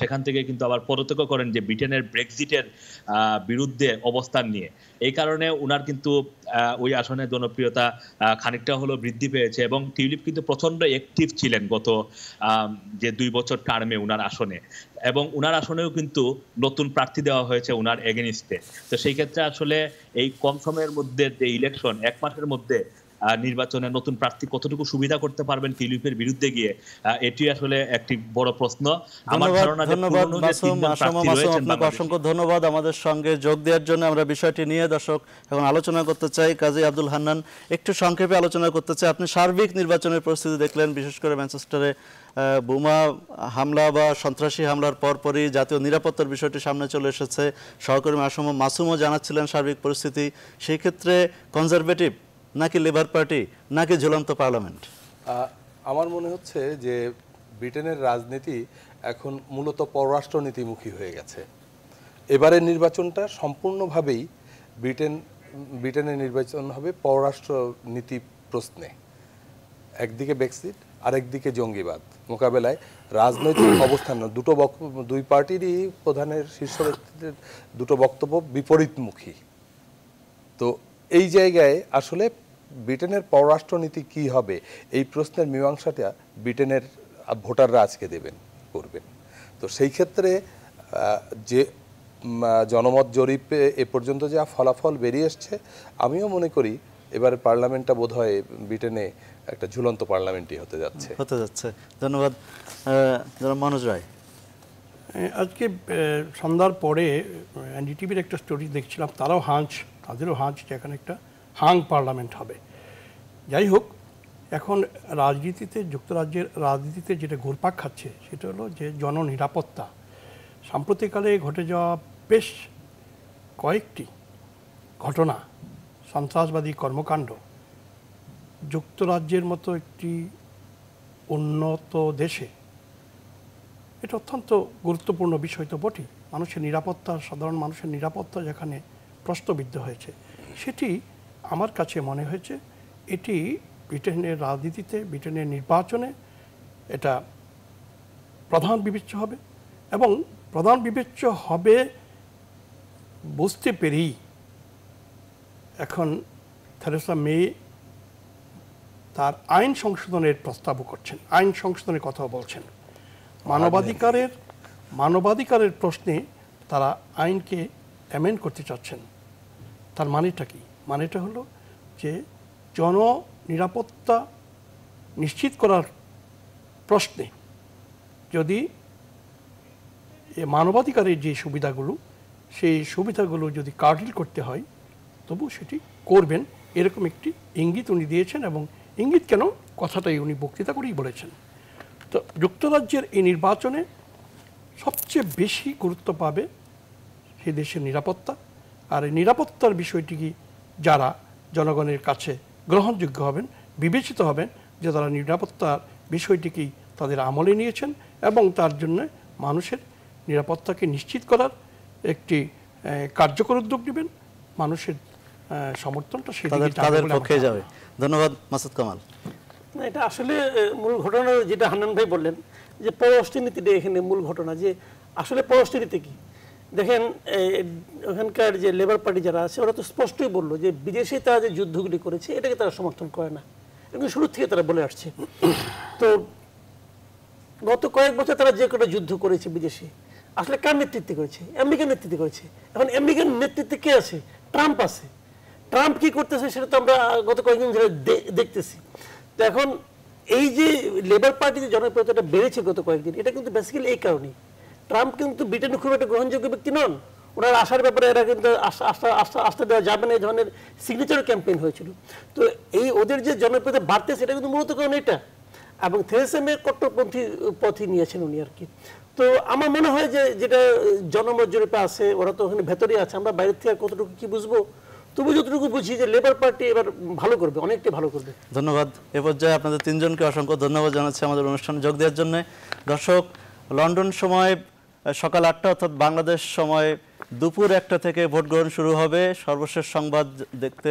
সেখান থেকে কিন্তু আবার পদত্যাগ করেন যে ব্রিটেনের ব্রেক্সিটের বিরুদ্ধে অবস্থান নিয়ে এই কারণে উনার কিন্তু ওই আসনের জনপ্রিয়তা খানিকটা হলো বৃদ্ধি পেয়েছে এবং টিউলিপ কিন্তু প্রচণ্ড অ্যাক্টিভ ছিলেন গত যে দুই বছর টার্মে উনার আসনে এবং উনার আসনেও কিন্তু নতুন প্রার্থী দেওয়া হয়েছে উনার এগেনিস্টে তো সেই ক্ষেত্রে আসলে এই কম সময়ের মধ্যে যে ইলেকশন এক মাসের মধ্যে নির্বাচনে নতুন প্রার্থী কতটুকু সুবিধা করতে পারবেন ফিলিপের বিরুদ্ধে গিয়ে এটি আসলে একটি বড় প্রশ্ন আমার ধারণা ধন্যবাদ অসংখ্য ধন্যবাদ আমাদের সঙ্গে যোগ দেওয়ার জন্য আমরা বিষয়টি নিয়ে দর্শক এখন আলোচনা করতে চাই কাজী আব্দুল হান্নান একটু সংক্ষেপে আলোচনা করতে চাই আপনি সার্বিক নির্বাচনের পরিস্থিতি দেখলেন বিশেষ করে ম্যানচেস্টারে বোমা হামলা বা সন্ত্রাসী হামলার পরপরই জাতীয় নিরাপত্তার বিষয়টি সামনে চলে এসেছে সহকর্মী আসম মাসুমও জানাচ্ছিলেন সার্বিক পরিস্থিতি সেই ক্ষেত্রে কনজারভেটিভ নাকি লেবার পার্টি নাকি ঝুলন্ত পার্লামেন্ট আমার মনে হচ্ছে যে ব্রিটেনের রাজনীতি এখন মূলত পররাষ্ট্রনীতিমুখী হয়ে গেছে এবারের নির্বাচনটা সম্পূর্ণভাবেই ব্রিটেন ব্রিটেনের নির্বাচন হবে পররাষ্ট্র নীতি প্রশ্নে একদিকে ব্যক্সিট আরেকদিকে জঙ্গিবাদ মোকাবেলায় রাজনৈতিক অবস্থান দুটো দুই পার্টিরই প্রধানের শীর্ষ ব্যক্তিদের দুটো বক্তব্য বিপরীতমুখী তো এই জায়গায় আসলে ব্রিটেনের পররাষ্ট্রনীতি কি হবে এই প্রশ্নের মীমাংসাটা ব্রিটেনের ভোটাররা আজকে দেবেন করবেন তো সেই ক্ষেত্রে যে জনমত জরিপে এ পর্যন্ত যা ফলাফল বেরিয়ে এসছে আমিও মনে করি এবারে পার্লামেন্টটা বোধ হয় ব্রিটেনে একটা ঝুলন্ত পার্লামেন্টই হতে যাচ্ছে হতে যাচ্ছে ধন্যবাদ মনোজ রায় আজকে সন্ধ্যার পরে এনডিটিভির একটা স্টোরি দেখছিলাম তারাও হাঁচ তাদেরও হাঁচ যে এখানে একটা হাং পার্লামেন্ট হবে যাই হোক এখন রাজনীতিতে যুক্তরাজ্যের রাজনীতিতে যেটা ঘুরপাক খাচ্ছে সেটা হলো যে জননিরাপত্তা সাম্প্রতিককালে ঘটে যাওয়া বেশ কয়েকটি ঘটনা সন্ত্রাসবাদী কর্মকাণ্ড যুক্তরাজ্যের মতো একটি উন্নত দেশে এটা অত্যন্ত গুরুত্বপূর্ণ বিষয় তো বটেই মানুষের নিরাপত্তা সাধারণ মানুষের নিরাপত্তা যেখানে প্রশ্নবিদ্ধ হয়েছে সেটি আমার কাছে মনে হয়েছে এটি ব্রিটেনের রাজনীতিতে ব্রিটেনের নির্বাচনে এটা প্রধান বিবেচ্য হবে এবং প্রধান বিবেচ্য হবে বুঝতে পেরেই এখন থেরেসা মে তার আইন সংশোধনের প্রস্তাবও করছেন আইন সংশোধনের কথাও বলছেন মানবাধিকারের মানবাধিকারের প্রশ্নে তারা আইনকে অ্যামেন্ড করতে চাচ্ছেন তার মানেটা কী মানেটা হলো যে জন নিরাপত্তা নিশ্চিত করার প্রশ্নে যদি মানবাধিকারের যে সুবিধাগুলো সেই সুবিধাগুলো যদি কার্ডিল করতে হয় তবু সেটি করবেন এরকম একটি ইঙ্গিত উনি দিয়েছেন এবং ইঙ্গিত কেন কথাটাই উনি বক্তৃতা করেই বলেছেন তো যুক্তরাজ্যের এই নির্বাচনে সবচেয়ে বেশি গুরুত্ব পাবে সে দেশের নিরাপত্তা আর এই নিরাপত্তার বিষয়টি কি যারা জনগণের কাছে গ্রহণযোগ্য হবেন বিবেচিত হবেন যে তারা নিরাপত্তার বিষয়টিকেই তাদের আমলে নিয়েছেন এবং তার জন্য মানুষের নিরাপত্তাকে নিশ্চিত করার একটি কার্যকর উদ্যোগ নেবেন মানুষের সমর্থনটা সেদিকে তাদের পক্ষে যাবে ধন্যবাদ মাসুদ কামাল এটা আসলে মূল ঘটনা যেটা হান্নান ভাই বললেন যে পররাষ্ট্রনীতিটা এখানে মূল ঘটনা যে আসলে পররাষ্ট্রনীতি কি দেখেন ওখানকার যে লেবার পার্টি যারা আছে ওরা তো স্পষ্টই বললো যে বিদেশে তারা যে যুদ্ধগুলি করেছে এটাকে তারা সমর্থন করে না এগুলো শুরু থেকে তারা বলে আসছে তো গত কয়েক বছর তারা যে কটা যুদ্ধ করেছে বিদেশে আসলে কার নেতৃত্বে করেছে আমেরিকার নেতৃত্বে করেছে এখন আমেরিকার নেতৃত্বে কে আছে ট্রাম্প আছে ট্রাম্প কি করতেছে সেটা তো আমরা গত কয়েকদিন ধরে দেখতেছি তো এখন এই যে লেবার পার্টি যে জনপ্রিয়তাটা বেড়েছে গত কয়েকদিন এটা কিন্তু বেসিক্যালি এই কারণেই ট্রাম্প কিন্তু ব্রিটেনে খুব একটা গ্রহণযোগ্য ব্যক্তি নন ওনার আসার ব্যাপারে এরা কিন্তু আস্তে আস্তে আস্তে দেওয়া যাবে না এই ধরনের সিগনেচার ক্যাম্পেইন হয়েছিল তো এই ওদের যে জনপ্রিয়তা বাড়তে সেটা কিন্তু মূলত কারণ এটা এবং থেরেসা মে কট্টরপন্থী পথই নিয়েছেন উনি আর কি তো আমার মনে হয় যে যেটা জনমত জরিপে আছে ওরা তো ওখানে ভেতরে আছে আমরা বাইরের থেকে কতটুকু কি বুঝবো তবু যতটুকু বুঝি যে লেবার পার্টি এবার ভালো করবে অনেকটাই ভালো করবে ধন্যবাদ এ পর্যায়ে আপনাদের তিনজনকে অসংখ্য ধন্যবাদ জানাচ্ছি আমাদের অনুষ্ঠানে যোগ দেওয়ার জন্য দর্শক লন্ডন সময় সকাল আটটা অর্থাৎ বাংলাদেশ সময় দুপুর একটা থেকে ভোট গ্রহণ শুরু হবে সর্বশেষ সংবাদ দেখতে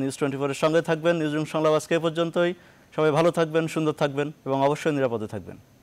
নিউজ টোয়েন্টি ফোরের সঙ্গে থাকবেন রুম সংলাপ আজকে পর্যন্তই সবাই ভালো থাকবেন সুন্দর থাকবেন এবং অবশ্যই নিরাপদে থাকবেন